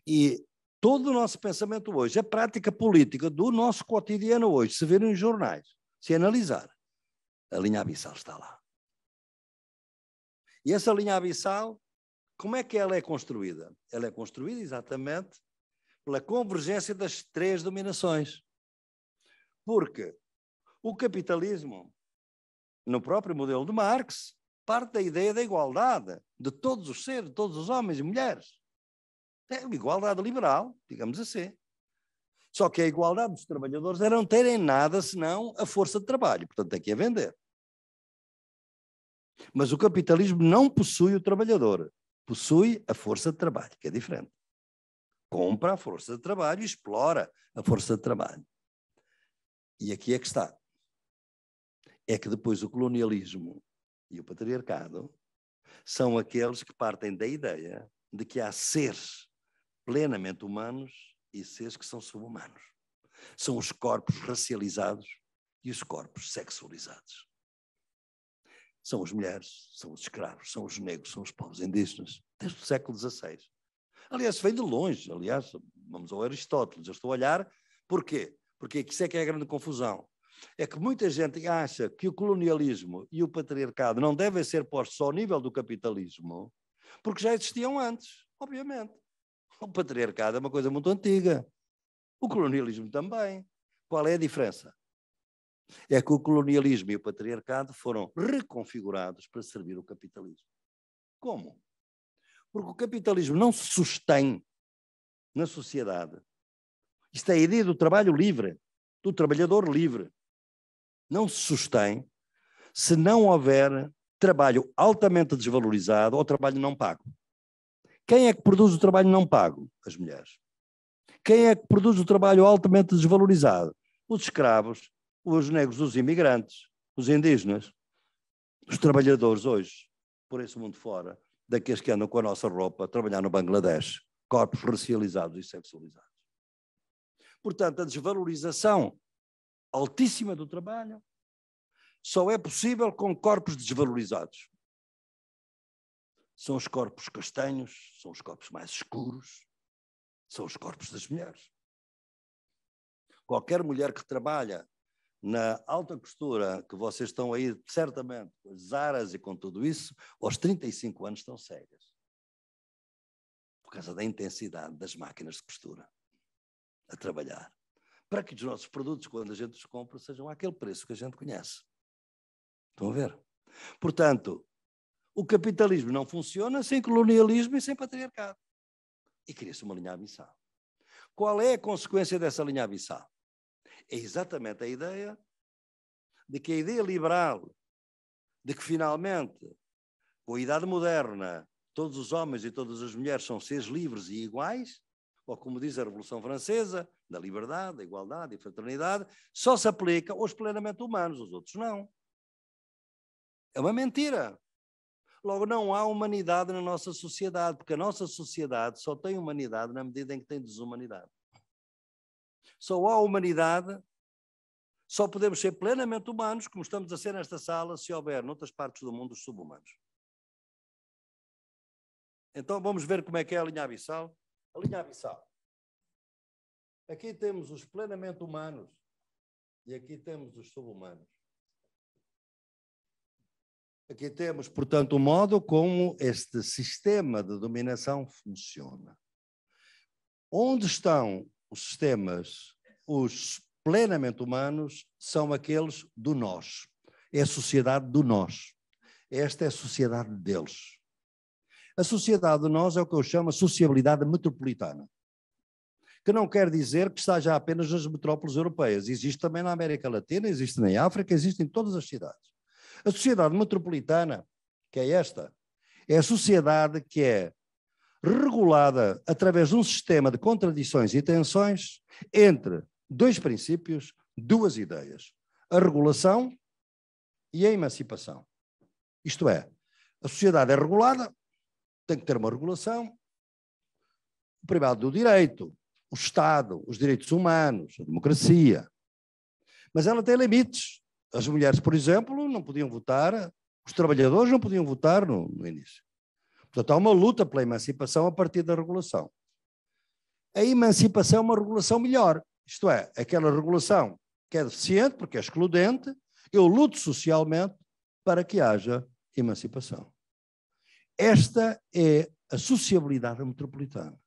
E todo o nosso pensamento hoje, a prática política do nosso cotidiano hoje, se ver em jornais, se analisar, a linha abissal está lá. E essa linha abissal como é que ela é construída? Ela é construída exatamente pela convergência das três dominações. Porque o capitalismo, no próprio modelo de Marx, parte da ideia da igualdade de todos os seres, de todos os homens e mulheres. É igualdade liberal, digamos assim. Só que a igualdade dos trabalhadores era é não terem nada senão a força de trabalho, portanto, tem que a vender. Mas o capitalismo não possui o trabalhador, possui a força de trabalho, que é diferente. Compra a força de trabalho e explora a força de trabalho. E aqui é que está. É que depois o colonialismo e o patriarcado são aqueles que partem da ideia de que há seres plenamente humanos e seres que são subhumanos. São os corpos racializados e os corpos sexualizados são as mulheres, são os escravos, são os negros, são os povos indígenas, desde o século XVI. Aliás, vem de longe, aliás, vamos ao Aristóteles, eu estou a olhar, porquê? Porque isso é que é a grande confusão. É que muita gente acha que o colonialismo e o patriarcado não devem ser postos ao nível do capitalismo, porque já existiam antes, obviamente. O patriarcado é uma coisa muito antiga. O colonialismo também. Qual é a diferença? É que o colonialismo e o patriarcado foram reconfigurados para servir o capitalismo. Como? Porque o capitalismo não se sustém na sociedade. Isto é a ideia do trabalho livre, do trabalhador livre. Não se sustém se não houver trabalho altamente desvalorizado ou trabalho não pago. Quem é que produz o trabalho não pago? As mulheres. Quem é que produz o trabalho altamente desvalorizado? Os escravos, os negros, os imigrantes, os indígenas, os trabalhadores hoje, por esse mundo fora, daqueles que andam com a nossa roupa a trabalhar no Bangladesh, corpos racializados e sexualizados. Portanto, a desvalorização altíssima do trabalho só é possível com corpos desvalorizados. São os corpos castanhos, são os corpos mais escuros, são os corpos das mulheres. Qualquer mulher que trabalha na alta costura que vocês estão aí, certamente, com as aras e com tudo isso, aos 35 anos estão cegas. Por causa da intensidade das máquinas de costura a trabalhar. Para que os nossos produtos, quando a gente os compra, sejam àquele preço que a gente conhece. Estão a ver? Portanto, o capitalismo não funciona sem colonialismo e sem patriarcado. E cria-se uma linha abissal. Qual é a consequência dessa linha abissal? É exatamente a ideia de que a ideia liberal, de que finalmente, com a idade moderna, todos os homens e todas as mulheres são seres livres e iguais, ou como diz a Revolução Francesa, da liberdade, da igualdade e fraternidade, só se aplica aos plenamente humanos, os outros não. É uma mentira. Logo, não há humanidade na nossa sociedade, porque a nossa sociedade só tem humanidade na medida em que tem desumanidade. Só há humanidade, só podemos ser plenamente humanos, como estamos a ser nesta sala, se houver noutras partes do mundo os subhumanos. Então vamos ver como é que é a linha abissal. A linha abissal. Aqui temos os plenamente humanos e aqui temos os subhumanos. Aqui temos, portanto, o modo como este sistema de dominação funciona. Onde estão os sistemas os plenamente humanos são aqueles do nós. É a sociedade do nós. Esta é a sociedade deles. A sociedade de nós é o que eu chamo a sociabilidade metropolitana, que não quer dizer que está já apenas nas metrópoles europeias. Existe também na América Latina, existe na África, existe em todas as cidades. A sociedade metropolitana, que é esta, é a sociedade que é regulada através de um sistema de contradições e tensões entre dois princípios, duas ideias: a regulação e a emancipação. Isto é, a sociedade é regulada, tem que ter uma regulação, o privado do direito, o Estado, os direitos humanos, a democracia. Mas ela tem limites. As mulheres, por exemplo, não podiam votar, os trabalhadores não podiam votar no, no início. Portanto, há uma luta pela emancipação a partir da regulação. A emancipação é uma regulação melhor, isto é, aquela regulação que é deficiente, porque é excludente, eu luto socialmente para que haja emancipação. Esta é a sociabilidade metropolitana.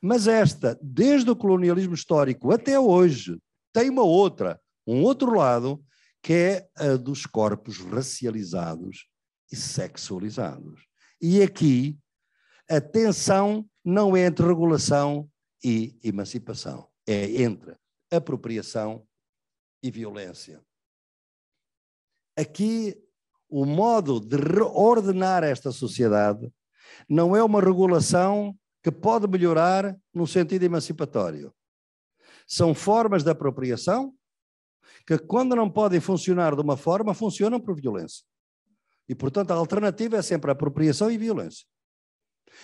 Mas esta, desde o colonialismo histórico até hoje, tem uma outra, um outro lado, que é a dos corpos racializados e sexualizados. E aqui a tensão não é entre regulação e emancipação é entre apropriação e violência. Aqui, o modo de reordenar esta sociedade não é uma regulação que pode melhorar no sentido emancipatório. São formas de apropriação que, quando não podem funcionar de uma forma, funcionam por violência. E, portanto, a alternativa é sempre a apropriação e violência.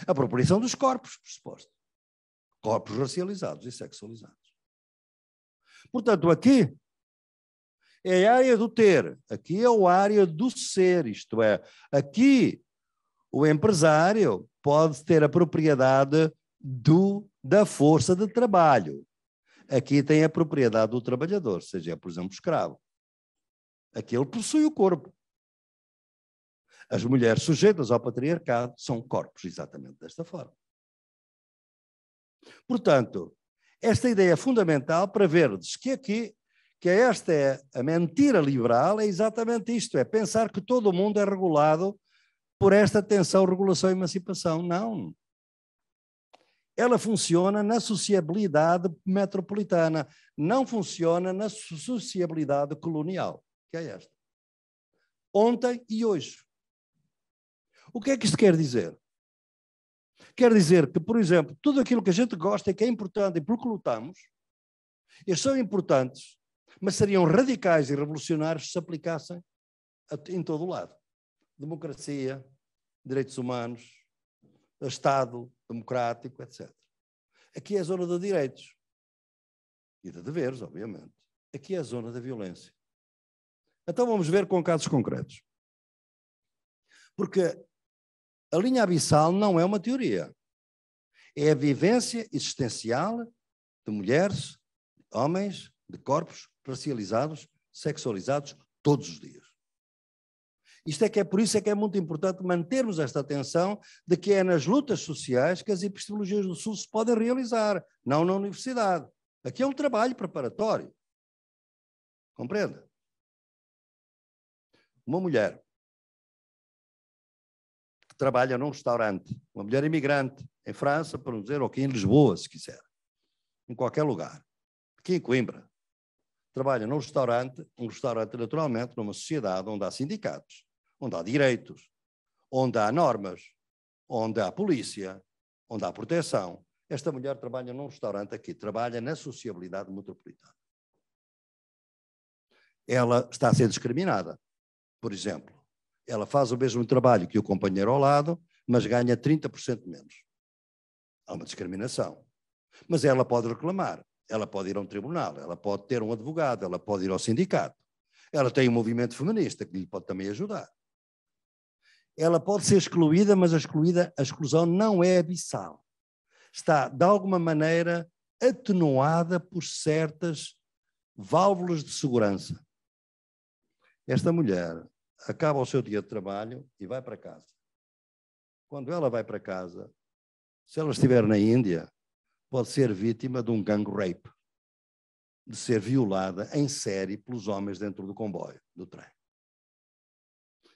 A apropriação dos corpos, por suposto corpos racializados e sexualizados. Portanto, aqui é a área do ter, aqui é a área do ser, isto é, aqui o empresário pode ter a propriedade do, da força de trabalho. Aqui tem a propriedade do trabalhador, seja, por exemplo, escravo. Aqui ele possui o corpo. As mulheres sujeitas ao patriarcado são corpos, exatamente desta forma. Portanto, esta ideia é fundamental para verdes que aqui, que esta é a mentira liberal, é exatamente isto: é pensar que todo o mundo é regulado por esta tensão, regulação e emancipação. Não. Ela funciona na sociabilidade metropolitana, não funciona na sociabilidade colonial, que é esta. Ontem e hoje. O que é que isto quer dizer? Quer dizer que, por exemplo, tudo aquilo que a gente gosta e que é importante e por que lutamos, eles são importantes, mas seriam radicais e revolucionários se aplicassem em todo o lado. Democracia, direitos humanos, Estado democrático, etc. Aqui é a zona de direitos e de deveres, obviamente. Aqui é a zona da violência. Então vamos ver com casos concretos. Porque a linha abissal não é uma teoria. É a vivência existencial de mulheres, de homens, de corpos racializados, sexualizados todos os dias. Isto é que é por isso é que é muito importante mantermos esta atenção de que é nas lutas sociais que as epistemologias do Sul se podem realizar, não na universidade. Aqui é um trabalho preparatório. Compreenda? Uma mulher trabalha num restaurante, uma mulher imigrante, em França, por não dizer, ou aqui em Lisboa, se quiser, em qualquer lugar, aqui em Coimbra, trabalha num restaurante, um restaurante naturalmente numa sociedade onde há sindicatos, onde há direitos, onde há normas, onde há polícia, onde há proteção. Esta mulher trabalha num restaurante aqui, trabalha na sociabilidade metropolitana. Ela está a ser discriminada, por exemplo ela faz o mesmo trabalho que o companheiro ao lado, mas ganha 30% menos. Há uma discriminação. Mas ela pode reclamar, ela pode ir a um tribunal, ela pode ter um advogado, ela pode ir ao sindicato. Ela tem um movimento feminista que lhe pode também ajudar. Ela pode ser excluída, mas a, excluída, a exclusão não é abissal. Está, de alguma maneira, atenuada por certas válvulas de segurança. Esta mulher acaba o seu dia de trabalho e vai para casa. Quando ela vai para casa, se ela estiver na Índia, pode ser vítima de um gang rape, de ser violada em série pelos homens dentro do comboio, do trem.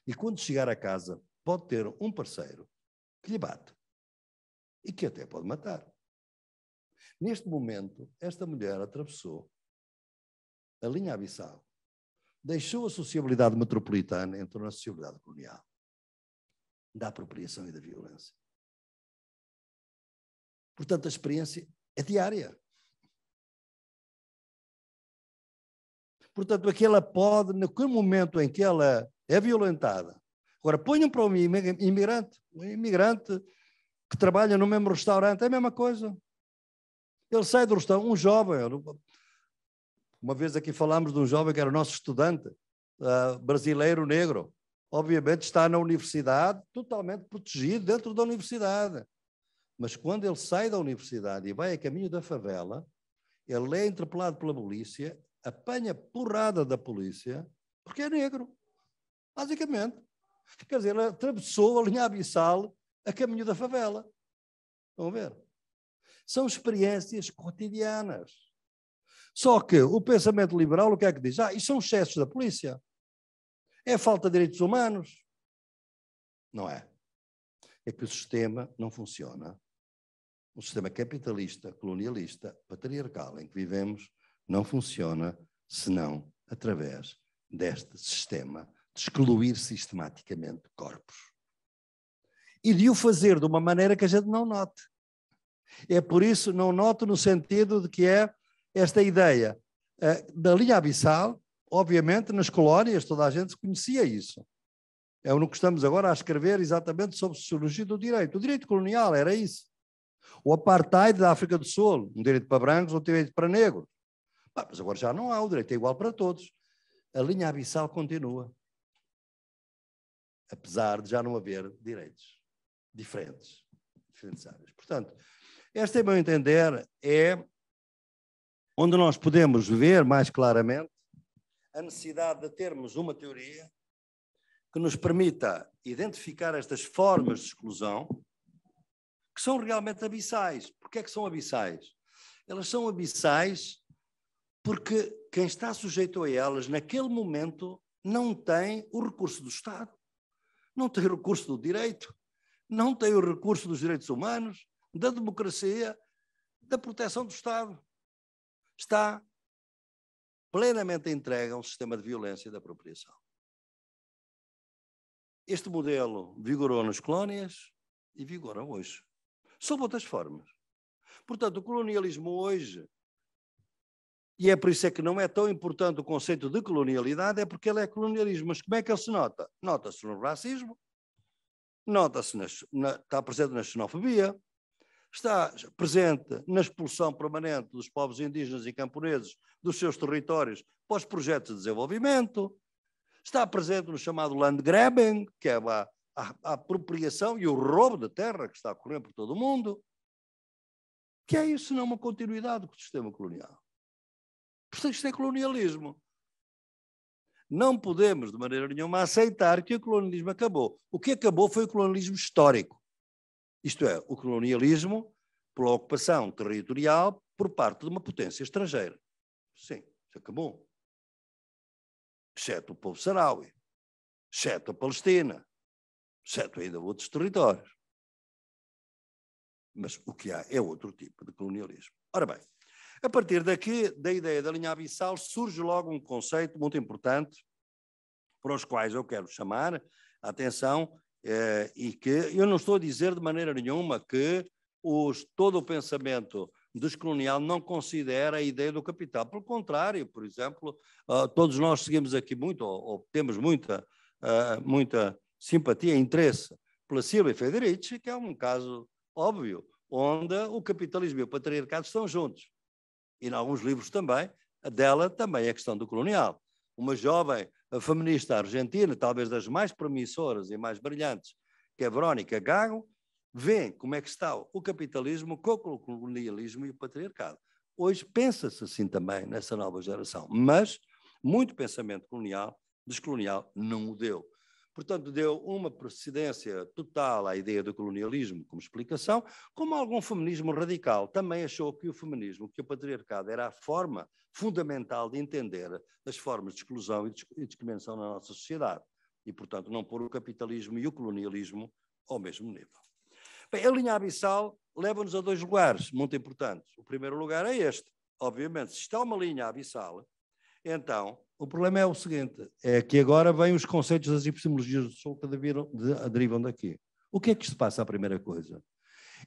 E quando chegar a casa, pode ter um parceiro que lhe bate e que até pode matar. Neste momento, esta mulher atravessou a linha abissal deixou a sociabilidade metropolitana, entrou na sociabilidade colonial, da apropriação e da violência. Portanto, a experiência é diária. Portanto, aquela pode, naquele momento em que ela é violentada, agora ponham para um imigrante, um imigrante que trabalha no mesmo restaurante, é a mesma coisa. Ele sai do restaurante, um jovem, uma vez aqui falámos de um jovem que era nosso estudante, uh, brasileiro negro. Obviamente está na universidade, totalmente protegido dentro da universidade. Mas quando ele sai da universidade e vai a caminho da favela, ele é interpelado pela polícia, apanha porrada da polícia, porque é negro, basicamente. Quer dizer, ele atravessou a linha abissal a caminho da favela. Estão a ver? São experiências cotidianas. Só que o pensamento liberal, o que é que diz? Ah, isso são excessos da polícia. É falta de direitos humanos. Não é. É que o sistema não funciona. O sistema capitalista, colonialista, patriarcal em que vivemos não funciona senão através deste sistema de excluir sistematicamente corpos e de o fazer de uma maneira que a gente não note. É por isso, não noto no sentido de que é esta ideia eh, da linha abissal, obviamente nas colónias toda a gente conhecia isso. É o que estamos agora a escrever exatamente sobre a sociologia do direito. O direito colonial era isso. O apartheid da África do Sul, um direito para brancos, outro direito para negros. Ah, mas agora já não há, o direito é igual para todos. A linha abissal continua. Apesar de já não haver direitos diferentes, diferentes áreas. Portanto, este, a meu entender, é onde nós podemos ver mais claramente a necessidade de termos uma teoria que nos permita identificar estas formas de exclusão que são realmente abissais. Por é que são abissais? Elas são abissais porque quem está sujeito a elas naquele momento não tem o recurso do Estado, não tem o recurso do direito, não tem o recurso dos direitos humanos, da democracia, da proteção do Estado está plenamente entregue a um sistema de violência e de apropriação. Este modelo vigorou nas colónias e vigora hoje, sob outras formas. Portanto, o colonialismo hoje, e é por isso é que não é tão importante o conceito de colonialidade, é porque ele é colonialismo. Mas como é que ele se nota? Nota-se no racismo, nota-se na, está presente na xenofobia, está presente na expulsão permanente dos povos indígenas e camponeses dos seus territórios para os projetos de desenvolvimento, está presente no chamado land grabbing, que é a, a, a apropriação e o roubo de terra que está a ocorrer por todo o mundo, que é isso não uma continuidade do sistema colonial. Portanto, isto é colonialismo. Não podemos, de maneira nenhuma, aceitar que o colonialismo acabou. O que acabou foi o colonialismo histórico. Isto é, o colonialismo pela ocupação territorial por parte de uma potência estrangeira. Sim, isso acabou. Exceto o povo saraui, exceto a Palestina, exceto ainda outros territórios. Mas o que há é outro tipo de colonialismo. Ora bem, a partir daqui, da ideia da linha abissal, surge logo um conceito muito importante para os quais eu quero chamar a atenção eh, e que eu não estou a dizer de maneira nenhuma que os, todo o pensamento descolonial não considera a ideia do capital. Pelo contrário, por exemplo, uh, todos nós seguimos aqui muito, ou, ou temos muita, uh, muita simpatia e interesse pela Silvia Federici, que é um caso óbvio, onde o capitalismo e o patriarcado estão juntos. E em alguns livros também, dela também é questão do colonial uma jovem feminista argentina, talvez das mais promissoras e mais brilhantes, que é Verónica Gago, vê como é que está o capitalismo, o colonialismo e o patriarcado. Hoje pensa-se assim também nessa nova geração, mas muito pensamento colonial, descolonial, não o deu. Portanto, deu uma procedência total à ideia do colonialismo como explicação, como algum feminismo radical também achou que o feminismo, que o patriarcado era a forma fundamental de entender as formas de exclusão e discriminação na nossa sociedade. E, portanto, não pôr o capitalismo e o colonialismo ao mesmo nível. Bem, a linha abissal leva-nos a dois lugares muito importantes. O primeiro lugar é este. Obviamente, se está uma linha abissal, então, o problema é o seguinte: é que agora vêm os conceitos das epistemologias do Sul que derivam, derivam daqui. O que é que se passa, a primeira coisa?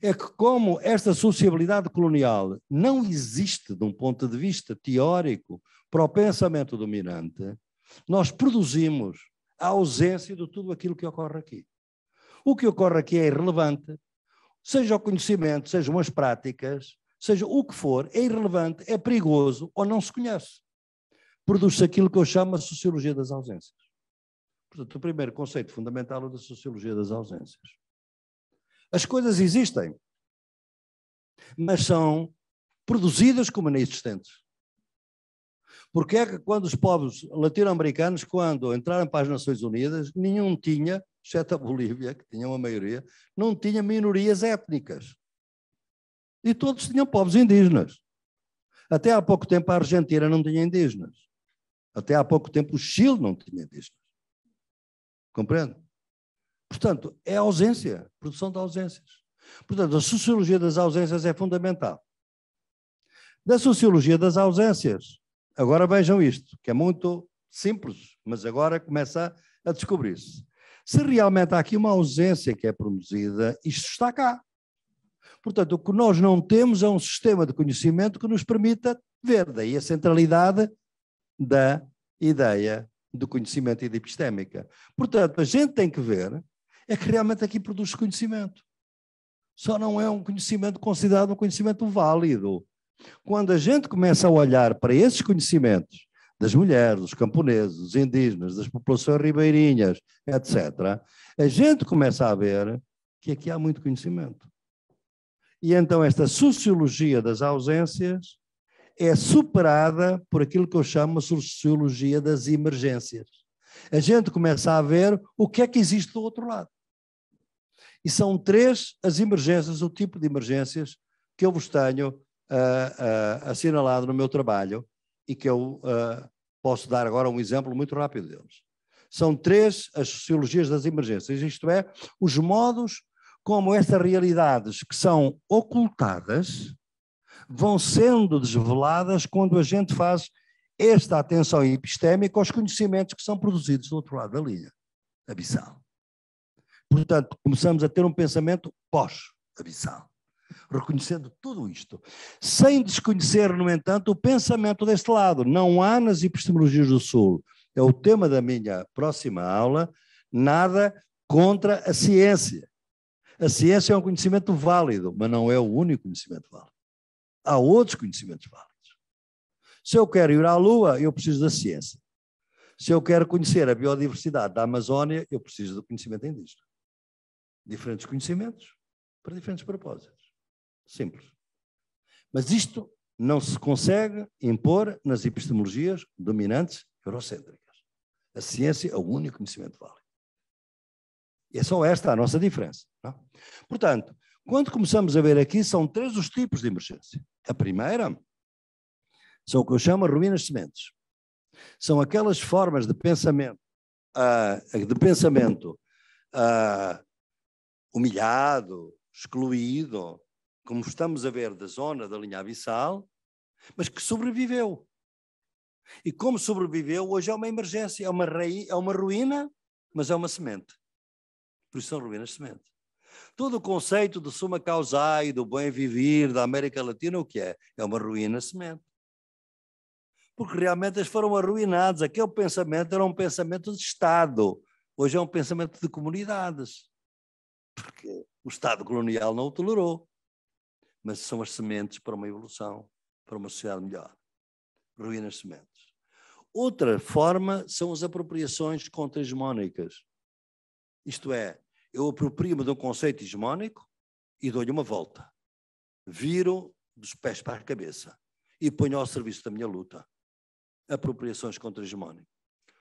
É que, como esta sociabilidade colonial não existe de um ponto de vista teórico para o pensamento dominante, nós produzimos a ausência de tudo aquilo que ocorre aqui. O que ocorre aqui é irrelevante, seja o conhecimento, sejam as práticas, seja o que for, é irrelevante, é perigoso ou não se conhece produz-se aquilo que eu chamo a sociologia das ausências. Portanto, o primeiro conceito fundamental é da sociologia das ausências. As coisas existem, mas são produzidas como inexistentes. Porque é que quando os povos latino-americanos, quando entraram para as Nações Unidas, nenhum tinha, exceto a Bolívia, que tinha uma maioria, não tinha minorias étnicas. E todos tinham povos indígenas. Até há pouco tempo a Argentina não tinha indígenas. Até há pouco tempo o Chile não tinha discos. Compreende? Portanto, é ausência, produção de ausências. Portanto, a sociologia das ausências é fundamental. Da sociologia das ausências, agora vejam isto, que é muito simples, mas agora começa a descobrir-se. Se realmente há aqui uma ausência que é produzida, isto está cá. Portanto, o que nós não temos é um sistema de conhecimento que nos permita ver. Daí a centralidade da ideia do conhecimento e da epistémica. Portanto, a gente tem que ver é que realmente aqui produz conhecimento. Só não é um conhecimento considerado um conhecimento válido. Quando a gente começa a olhar para esses conhecimentos das mulheres, dos camponeses, dos indígenas, das populações ribeirinhas, etc., a gente começa a ver que aqui há muito conhecimento. E então esta sociologia das ausências é superada por aquilo que eu chamo a sociologia das emergências. A gente começa a ver o que é que existe do outro lado. E são três as emergências, o tipo de emergências que eu vos tenho uh, uh, assinalado no meu trabalho e que eu uh, posso dar agora um exemplo muito rápido deles. São três as sociologias das emergências, isto é, os modos como estas realidades que são ocultadas vão sendo desveladas quando a gente faz esta atenção epistémica aos conhecimentos que são produzidos do outro lado da linha abissal. Portanto, começamos a ter um pensamento pós-abissal, reconhecendo tudo isto, sem desconhecer, no entanto, o pensamento deste lado. Não há nas epistemologias do Sul, é o tema da minha próxima aula, nada contra a ciência. A ciência é um conhecimento válido, mas não é o único conhecimento válido há outros conhecimentos válidos. Se eu quero ir à Lua, eu preciso da ciência. Se eu quero conhecer a biodiversidade da Amazónia, eu preciso do conhecimento indígena. Diferentes conhecimentos para diferentes propósitos. Simples. Mas isto não se consegue impor nas epistemologias dominantes eurocêntricas. A ciência é o único conhecimento válido. E é só esta a nossa diferença. Não? É? Portanto, quando começamos a ver aqui, são três os tipos de emergência. A primeira são o que eu chamo ruínas sementes. São aquelas formas de pensamento, uh, de pensamento uh, humilhado, excluído, como estamos a ver da zona da linha abissal, mas que sobreviveu. E como sobreviveu, hoje é uma emergência, é uma, raiz, é uma ruína, mas é uma semente. Por isso são ruínas sementes. Todo o conceito de suma causa e do bem viver da América Latina, o que é? É uma ruína semente. Porque realmente eles foram arruinados. Aquele pensamento era um pensamento de Estado. Hoje é um pensamento de comunidades. Porque o Estado colonial não o tolerou. Mas são as sementes para uma evolução, para uma sociedade melhor. Ruínas sementes. Outra forma são as apropriações contra-hegemónicas. Isto é, eu aproprio-me de um conceito hegemónico e dou-lhe uma volta. Viro dos pés para a cabeça e ponho ao serviço da minha luta apropriações contra-hegemónico.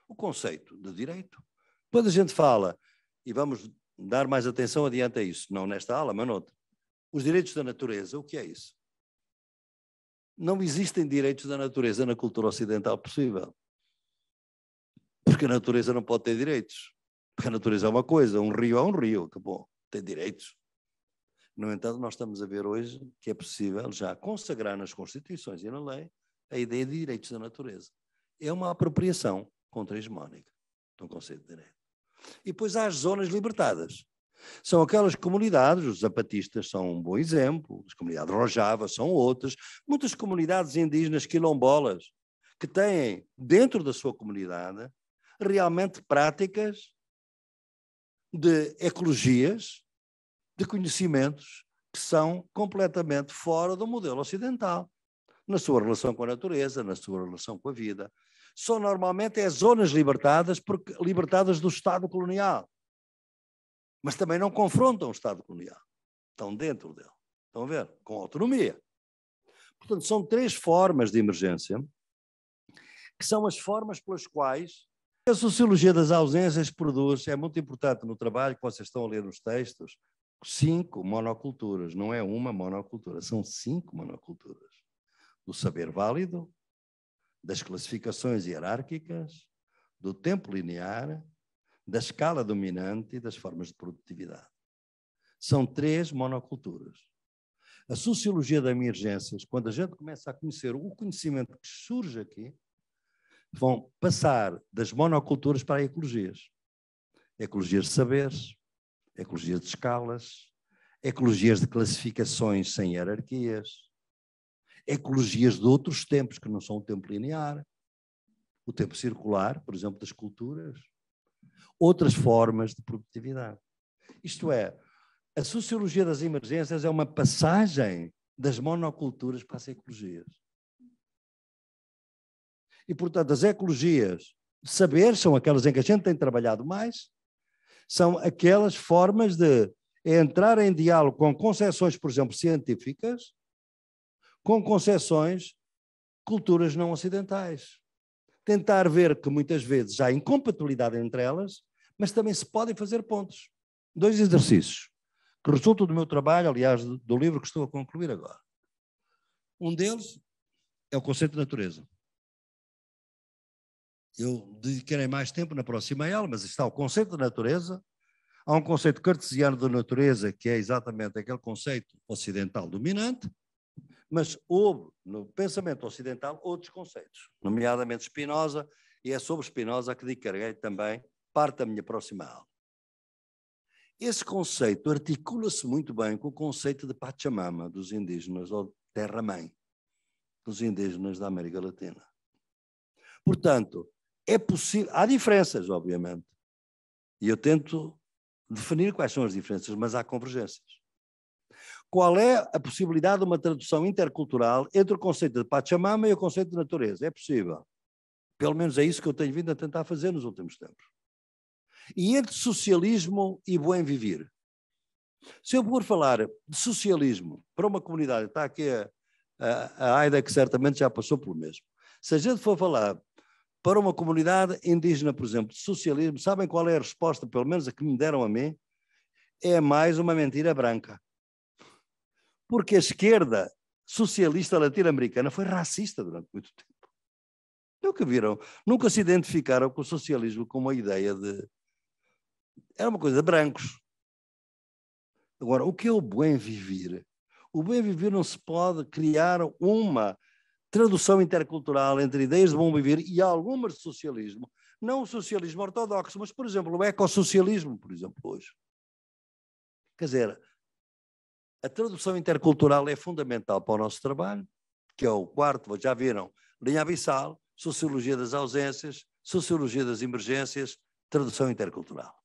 O conceito de direito. Quando a gente fala, e vamos dar mais atenção adiante a isso, não nesta aula, mas noutra, os direitos da natureza, o que é isso? Não existem direitos da natureza na cultura ocidental possível. Porque a natureza não pode ter direitos. Porque a natureza é uma coisa, um rio é um rio, acabou, tem direitos. No entanto, nós estamos a ver hoje que é possível já consagrar nas Constituições e na lei a ideia de direitos da natureza. É uma apropriação contra a hegemónica do conceito de direito. E depois há as zonas libertadas. São aquelas comunidades, os zapatistas são um bom exemplo, as comunidades Rojava são outras, muitas comunidades indígenas quilombolas que têm dentro da sua comunidade realmente práticas de ecologias, de conhecimentos que são completamente fora do modelo ocidental, na sua relação com a natureza, na sua relação com a vida. Só normalmente é zonas libertadas, porque, libertadas do Estado colonial, mas também não confrontam o Estado colonial. Estão dentro dele, estão a ver, com autonomia. Portanto, são três formas de emergência, que são as formas pelas quais a sociologia das ausências produz, é muito importante no trabalho que vocês estão a ler nos textos, cinco monoculturas. Não é uma monocultura, são cinco monoculturas. Do saber válido, das classificações hierárquicas, do tempo linear, da escala dominante e das formas de produtividade. São três monoculturas. A sociologia da emergências, quando a gente começa a conhecer o conhecimento que surge aqui, vão passar das monoculturas para ecologias. Ecologias de saberes, ecologias de escalas, ecologias de classificações sem hierarquias, ecologias de outros tempos que não são o tempo linear, o tempo circular, por exemplo, das culturas, outras formas de produtividade. Isto é, a sociologia das emergências é uma passagem das monoculturas para as ecologias. E, portanto, as ecologias de saber são aquelas em que a gente tem trabalhado mais, são aquelas formas de entrar em diálogo com concepções, por exemplo, científicas, com concepções culturas não ocidentais. Tentar ver que muitas vezes há incompatibilidade entre elas, mas também se podem fazer pontos. Dois exercícios que resultam do meu trabalho, aliás, do livro que estou a concluir agora. Um deles é o conceito de natureza eu dediquei mais tempo na próxima aula, mas está o conceito de natureza, há um conceito cartesiano da natureza, que é exatamente aquele conceito ocidental dominante, mas houve no pensamento ocidental outros conceitos, nomeadamente Spinoza, e é sobre Spinoza que dedicarei também parte da minha próxima aula. Esse conceito articula-se muito bem com o conceito de Pachamama dos indígenas, ou terra-mãe, dos indígenas da América Latina. Portanto, é possível, há diferenças, obviamente. E eu tento definir quais são as diferenças, mas há convergências. Qual é a possibilidade de uma tradução intercultural entre o conceito de Pachamama e o conceito de natureza? É possível. Pelo menos é isso que eu tenho vindo a tentar fazer nos últimos tempos. E entre socialismo e bem viver. Se eu for falar de socialismo para uma comunidade, está aqui a, a, a Aida, que certamente já passou pelo mesmo. Se a gente for falar para uma comunidade indígena, por exemplo, de socialismo, sabem qual é a resposta, pelo menos a que me deram a mim? É mais uma mentira branca. Porque a esquerda socialista latino-americana foi racista durante muito tempo. Nunca é viram, nunca se identificaram com o socialismo como uma ideia de. Era uma coisa de brancos. Agora, o que é o bem viver? O bem viver não se pode criar uma tradução intercultural entre ideias de bom viver e algumas de socialismo. Não o socialismo ortodoxo, mas, por exemplo, o ecossocialismo, por exemplo, hoje. Quer dizer, a tradução intercultural é fundamental para o nosso trabalho, que é o quarto, já viram, linha abissal, sociologia das ausências, sociologia das emergências, tradução intercultural.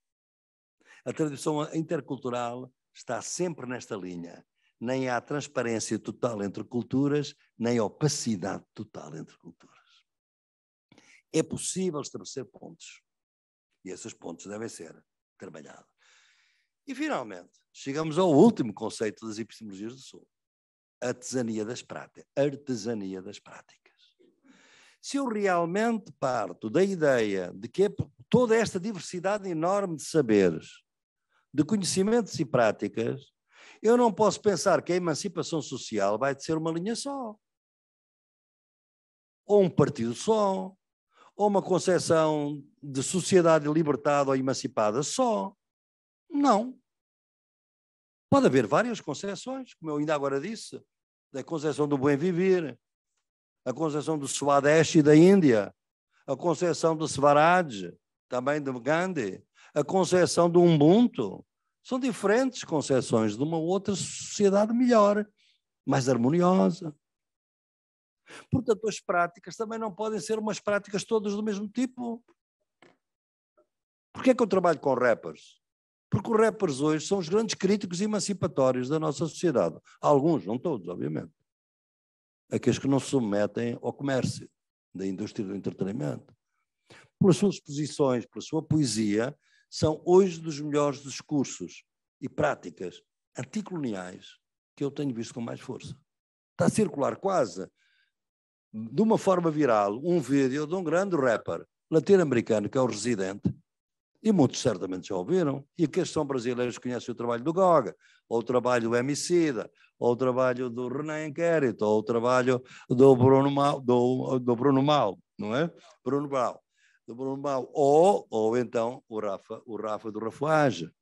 A tradução intercultural está sempre nesta linha nem há transparência total entre culturas, nem opacidade total entre culturas. É possível estabelecer pontos. E esses pontos devem ser trabalhados. E, finalmente, chegamos ao último conceito das epistemologias do Sul: artesania das práticas. Artesania das práticas. Se eu realmente parto da ideia de que é toda esta diversidade enorme de saberes, de conhecimentos e práticas eu não posso pensar que a emancipação social vai ser uma linha só. Ou um partido só, ou uma concepção de sociedade libertada ou emancipada só. Não. Pode haver várias concepções, como eu ainda agora disse, da concepção do bem viver, a concepção do Swadeshi da Índia, a concepção do Svaraj, também do Gandhi, a concepção do Ubuntu, são diferentes concepções de uma outra sociedade melhor, mais harmoniosa. Portanto, as práticas também não podem ser umas práticas todas do mesmo tipo. Porquê é que eu trabalho com rappers? Porque os rappers hoje são os grandes críticos emancipatórios da nossa sociedade. Alguns, não todos, obviamente. Aqueles que não se submetem ao comércio da indústria do entretenimento. Pelas suas posições, pela sua poesia, são hoje dos melhores discursos e práticas anticoloniais que eu tenho visto com mais força. Está a circular quase, de uma forma viral, um vídeo de um grande rapper latino-americano, que é o Residente, e muitos certamente já ouviram, e que são brasileiros que conhecem o trabalho do Goga, ou o trabalho do Emicida, ou o trabalho do Renan Inquérito, ou o trabalho do Bruno Mal, do, do Bruno Mal, não é? Bruno Brau do Bruno Ou, ou então o Rafa, o Rafa do Rafuage.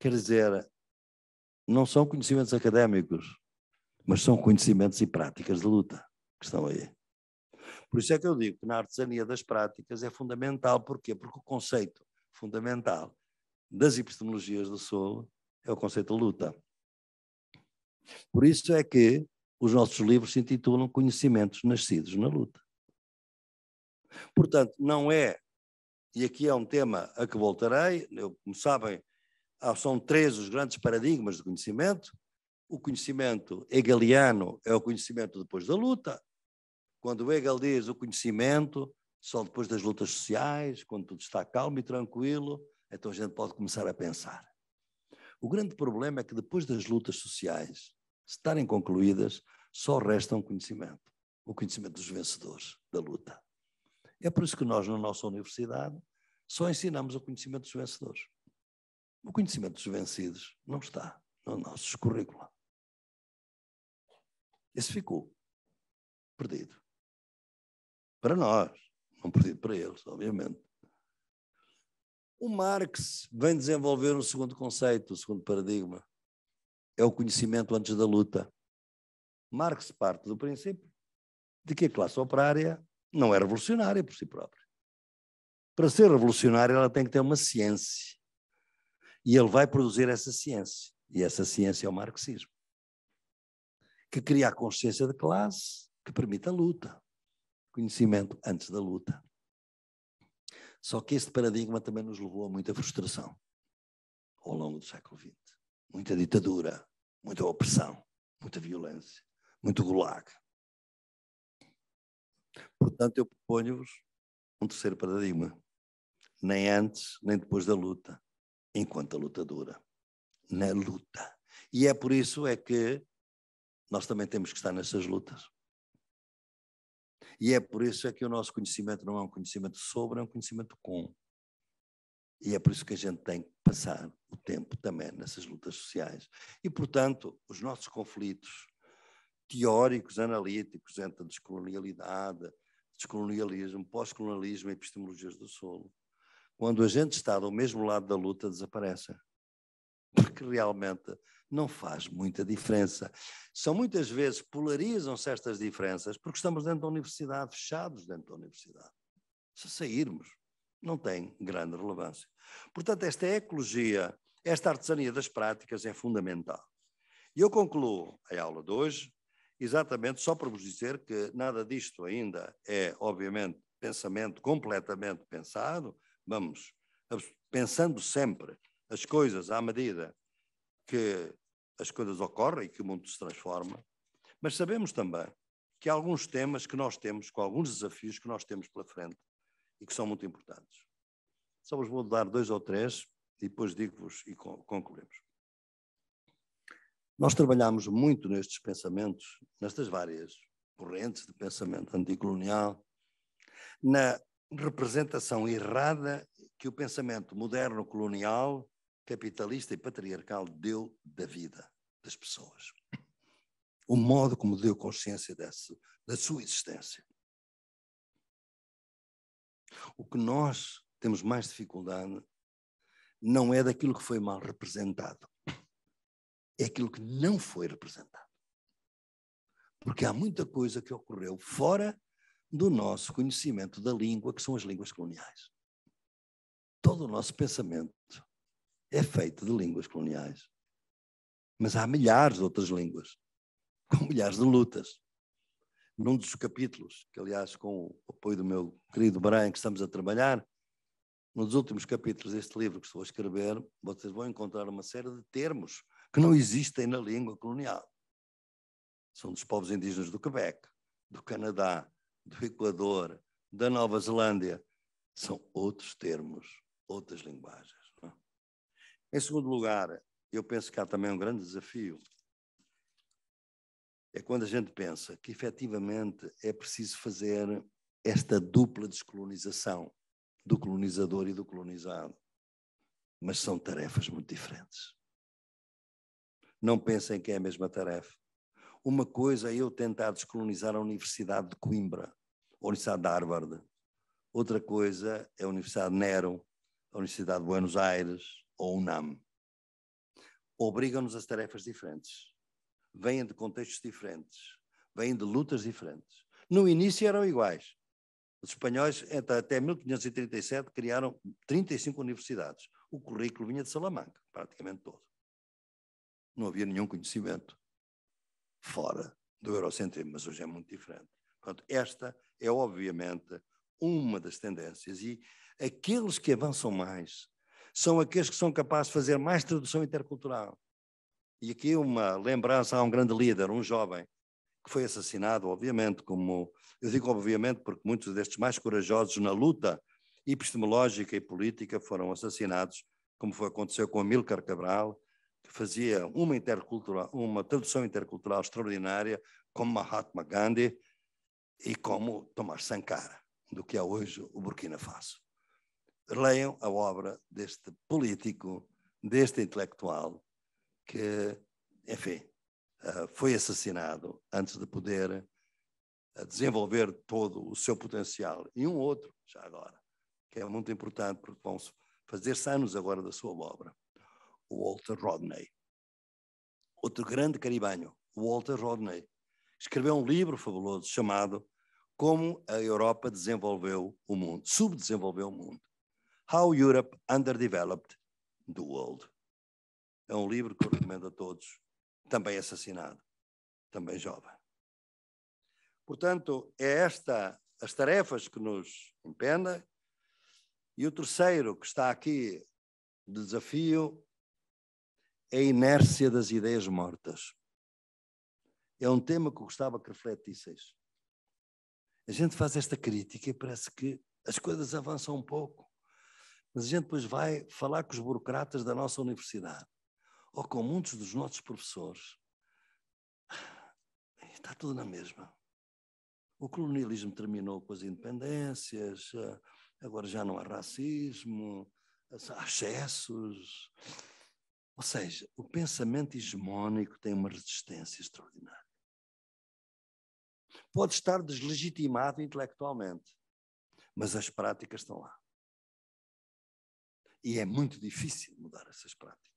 Quer dizer, não são conhecimentos académicos, mas são conhecimentos e práticas de luta que estão aí. Por isso é que eu digo que na artesania das práticas é fundamental. Porquê? Porque o conceito fundamental das epistemologias do solo é o conceito de luta. Por isso é que os nossos livros se intitulam Conhecimentos Nascidos na Luta. Portanto, não é, e aqui é um tema a que voltarei, eu, como sabem, são três os grandes paradigmas do conhecimento. O conhecimento hegeliano é o conhecimento depois da luta. Quando Hegel diz o conhecimento só depois das lutas sociais, quando tudo está calmo e tranquilo, então a gente pode começar a pensar. O grande problema é que depois das lutas sociais estarem concluídas, só resta um conhecimento, o conhecimento dos vencedores da luta. É por isso que nós, na nossa universidade, só ensinamos o conhecimento dos vencedores. O conhecimento dos vencidos não está no nosso currículo. Esse ficou perdido. Para nós, não perdido para eles, obviamente. O Marx vem desenvolver um segundo conceito, um segundo paradigma. É o conhecimento antes da luta. Marx parte do princípio de que a classe operária não é revolucionária por si própria. Para ser revolucionária, ela tem que ter uma ciência. E ele vai produzir essa ciência. E essa ciência é o marxismo que cria a consciência de classe que permite a luta. Conhecimento antes da luta. Só que este paradigma também nos levou a muita frustração ao longo do século XX. Muita ditadura, muita opressão, muita violência, muito gulag, Portanto, eu proponho-vos um terceiro paradigma. Nem antes, nem depois da luta, enquanto a luta dura. Na luta. E é por isso é que nós também temos que estar nessas lutas. E é por isso é que o nosso conhecimento não é um conhecimento sobre, é um conhecimento com. E é por isso que a gente tem que passar o tempo também nessas lutas sociais. E, portanto, os nossos conflitos, teóricos analíticos entre a descolonialidade, descolonialismo, pós-colonialismo e epistemologias do solo, quando a gente está do mesmo lado da luta, desaparecem. Porque realmente não faz muita diferença. São muitas vezes polarizam-se estas diferenças porque estamos dentro da universidade, fechados dentro da universidade. Se sairmos, não tem grande relevância. Portanto, esta ecologia, esta artesania das práticas é fundamental. E eu concluo a aula de hoje exatamente só para vos dizer que nada disto ainda é, obviamente, pensamento completamente pensado. Vamos pensando sempre as coisas à medida que as coisas ocorrem e que o mundo se transforma, mas sabemos também que há alguns temas que nós temos, com alguns desafios que nós temos pela frente e que são muito importantes. Só vos vou dar dois ou três e depois digo-vos e concluímos. Nós trabalhamos muito nestes pensamentos, nestas várias correntes de pensamento anticolonial, na representação errada que o pensamento moderno colonial, capitalista e patriarcal deu da vida das pessoas. O modo como deu consciência desse, da sua existência. O que nós temos mais dificuldade não é daquilo que foi mal representado, é aquilo que não foi representado. Porque há muita coisa que ocorreu fora do nosso conhecimento da língua, que são as línguas coloniais. Todo o nosso pensamento é feito de línguas coloniais. Mas há milhares de outras línguas, com milhares de lutas. Num dos capítulos, que aliás, com o apoio do meu querido Brian, que estamos a trabalhar, nos últimos capítulos deste livro que estou a escrever, vocês vão encontrar uma série de termos que não existem na língua colonial. São dos povos indígenas do Quebec, do Canadá, do Equador, da Nova Zelândia. São outros termos, outras linguagens. É? Em segundo lugar, eu penso que há também um grande desafio. É quando a gente pensa que efetivamente é preciso fazer esta dupla descolonização do colonizador e do colonizado. Mas são tarefas muito diferentes. Não pensem que é a mesma tarefa. Uma coisa é eu tentar descolonizar a Universidade de Coimbra, a Universidade de Harvard. Outra coisa é a Universidade de Nero, a Universidade de Buenos Aires ou a UNAM. Obrigam-nos às tarefas diferentes. Vêm de contextos diferentes. Vêm de lutas diferentes. No início eram iguais. Os espanhóis, até 1537, criaram 35 universidades. O currículo vinha de Salamanca, praticamente todo não havia nenhum conhecimento fora do eurocentrismo, mas hoje é muito diferente. Portanto, esta é obviamente uma das tendências e aqueles que avançam mais são aqueles que são capazes de fazer mais tradução intercultural. E aqui uma lembrança a um grande líder, um jovem, que foi assassinado, obviamente, como eu digo obviamente porque muitos destes mais corajosos na luta epistemológica e política foram assassinados, como foi aconteceu com Amílcar Cabral, fazia uma, intercultural, uma tradução intercultural extraordinária, como Mahatma Gandhi e como Tomás Sankara, do que é hoje o Burkina Faso. Leiam a obra deste político, deste intelectual, que, enfim, eh, foi assassinado antes de poder eh, desenvolver todo o seu potencial. E um outro, já agora, que é muito importante, porque vão fazer-se anos agora da sua obra. Walter Rodney. Outro grande caribenho, Walter Rodney, escreveu um livro fabuloso chamado Como a Europa Desenvolveu o Mundo, Subdesenvolveu o Mundo. How Europe Underdeveloped the World. É um livro que eu recomendo a todos, também assassinado, também jovem. Portanto, é esta as tarefas que nos impendem. E o terceiro que está aqui de desafio é a inércia das ideias mortas. É um tema que eu gostava que refletisseis. A gente faz esta crítica e parece que as coisas avançam um pouco. Mas a gente depois vai falar com os burocratas da nossa universidade ou com muitos dos nossos professores. Está tudo na mesma. O colonialismo terminou com as independências, eh, agora já não há racismo, há excessos. Ou seja, o pensamento hegemónico tem uma resistência extraordinária. Pode estar deslegitimado intelectualmente, mas as práticas estão lá. E é muito difícil mudar essas práticas.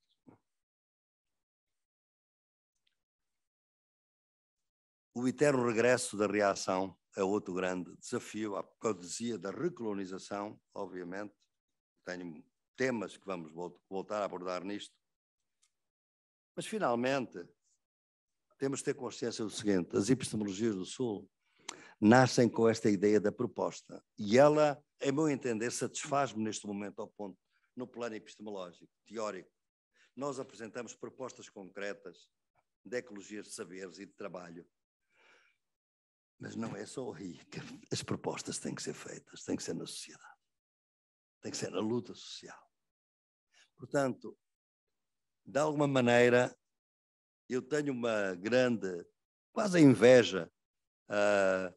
O eterno regresso da reação é outro grande desafio. A pouco dizia da recolonização, obviamente. Tenho temas que vamos voltar a abordar nisto. Mas, finalmente, temos de ter consciência do seguinte: as epistemologias do Sul nascem com esta ideia da proposta. E ela, em meu entender, satisfaz-me neste momento ao ponto, no plano epistemológico, teórico. Nós apresentamos propostas concretas de ecologias de saberes e de trabalho. Mas não é só aí que as propostas têm que ser feitas, têm que ser na sociedade, têm que ser na luta social. Portanto, de alguma maneira, eu tenho uma grande, quase inveja, uh,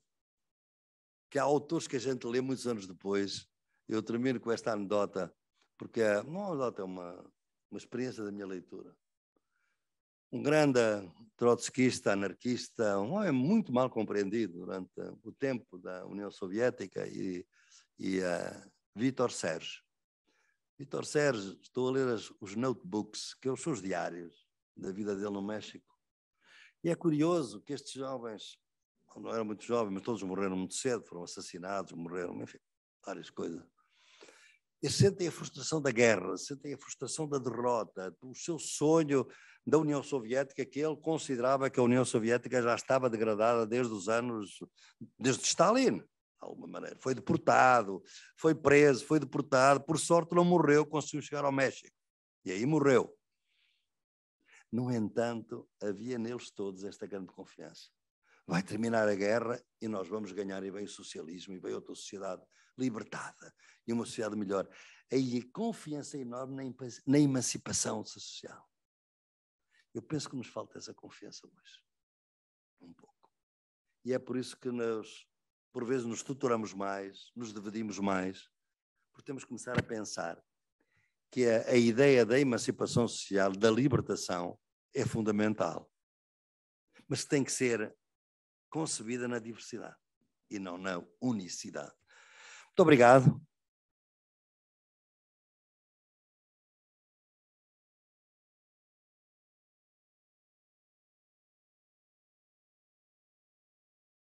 que há autores que a gente lê muitos anos depois. Eu termino com esta anedota, porque é, não anedota, é uma, uma experiência da minha leitura. Um grande trotskista, anarquista, um homem muito mal compreendido durante o tempo da União Soviética e, e uh, Vítor Sérgio Vitor Sérgio, estou a ler as, os notebooks, que são os diários da vida dele no México. E é curioso que estes jovens, não eram muito jovens, mas todos morreram muito cedo, foram assassinados, morreram, enfim, várias coisas. E sentem a frustração da guerra, sentem a frustração da derrota, do seu sonho da União Soviética, que ele considerava que a União Soviética já estava degradada desde os anos, desde Stalin alguma maneira. Foi deportado, foi preso, foi deportado. Por sorte, não morreu, conseguiu chegar ao México. E aí morreu. No entanto, havia neles todos esta grande confiança. Vai terminar a guerra e nós vamos ganhar. E veio o socialismo, e veio outra sociedade libertada e uma sociedade melhor. Aí a confiança é enorme na emancipação social. Eu penso que nos falta essa confiança hoje. Um pouco. E é por isso que nos, por vezes nos tutoramos mais, nos dividimos mais, porque temos que começar a pensar que a, a ideia da emancipação social, da libertação, é fundamental, mas tem que ser concebida na diversidade e não na unicidade. Muito obrigado.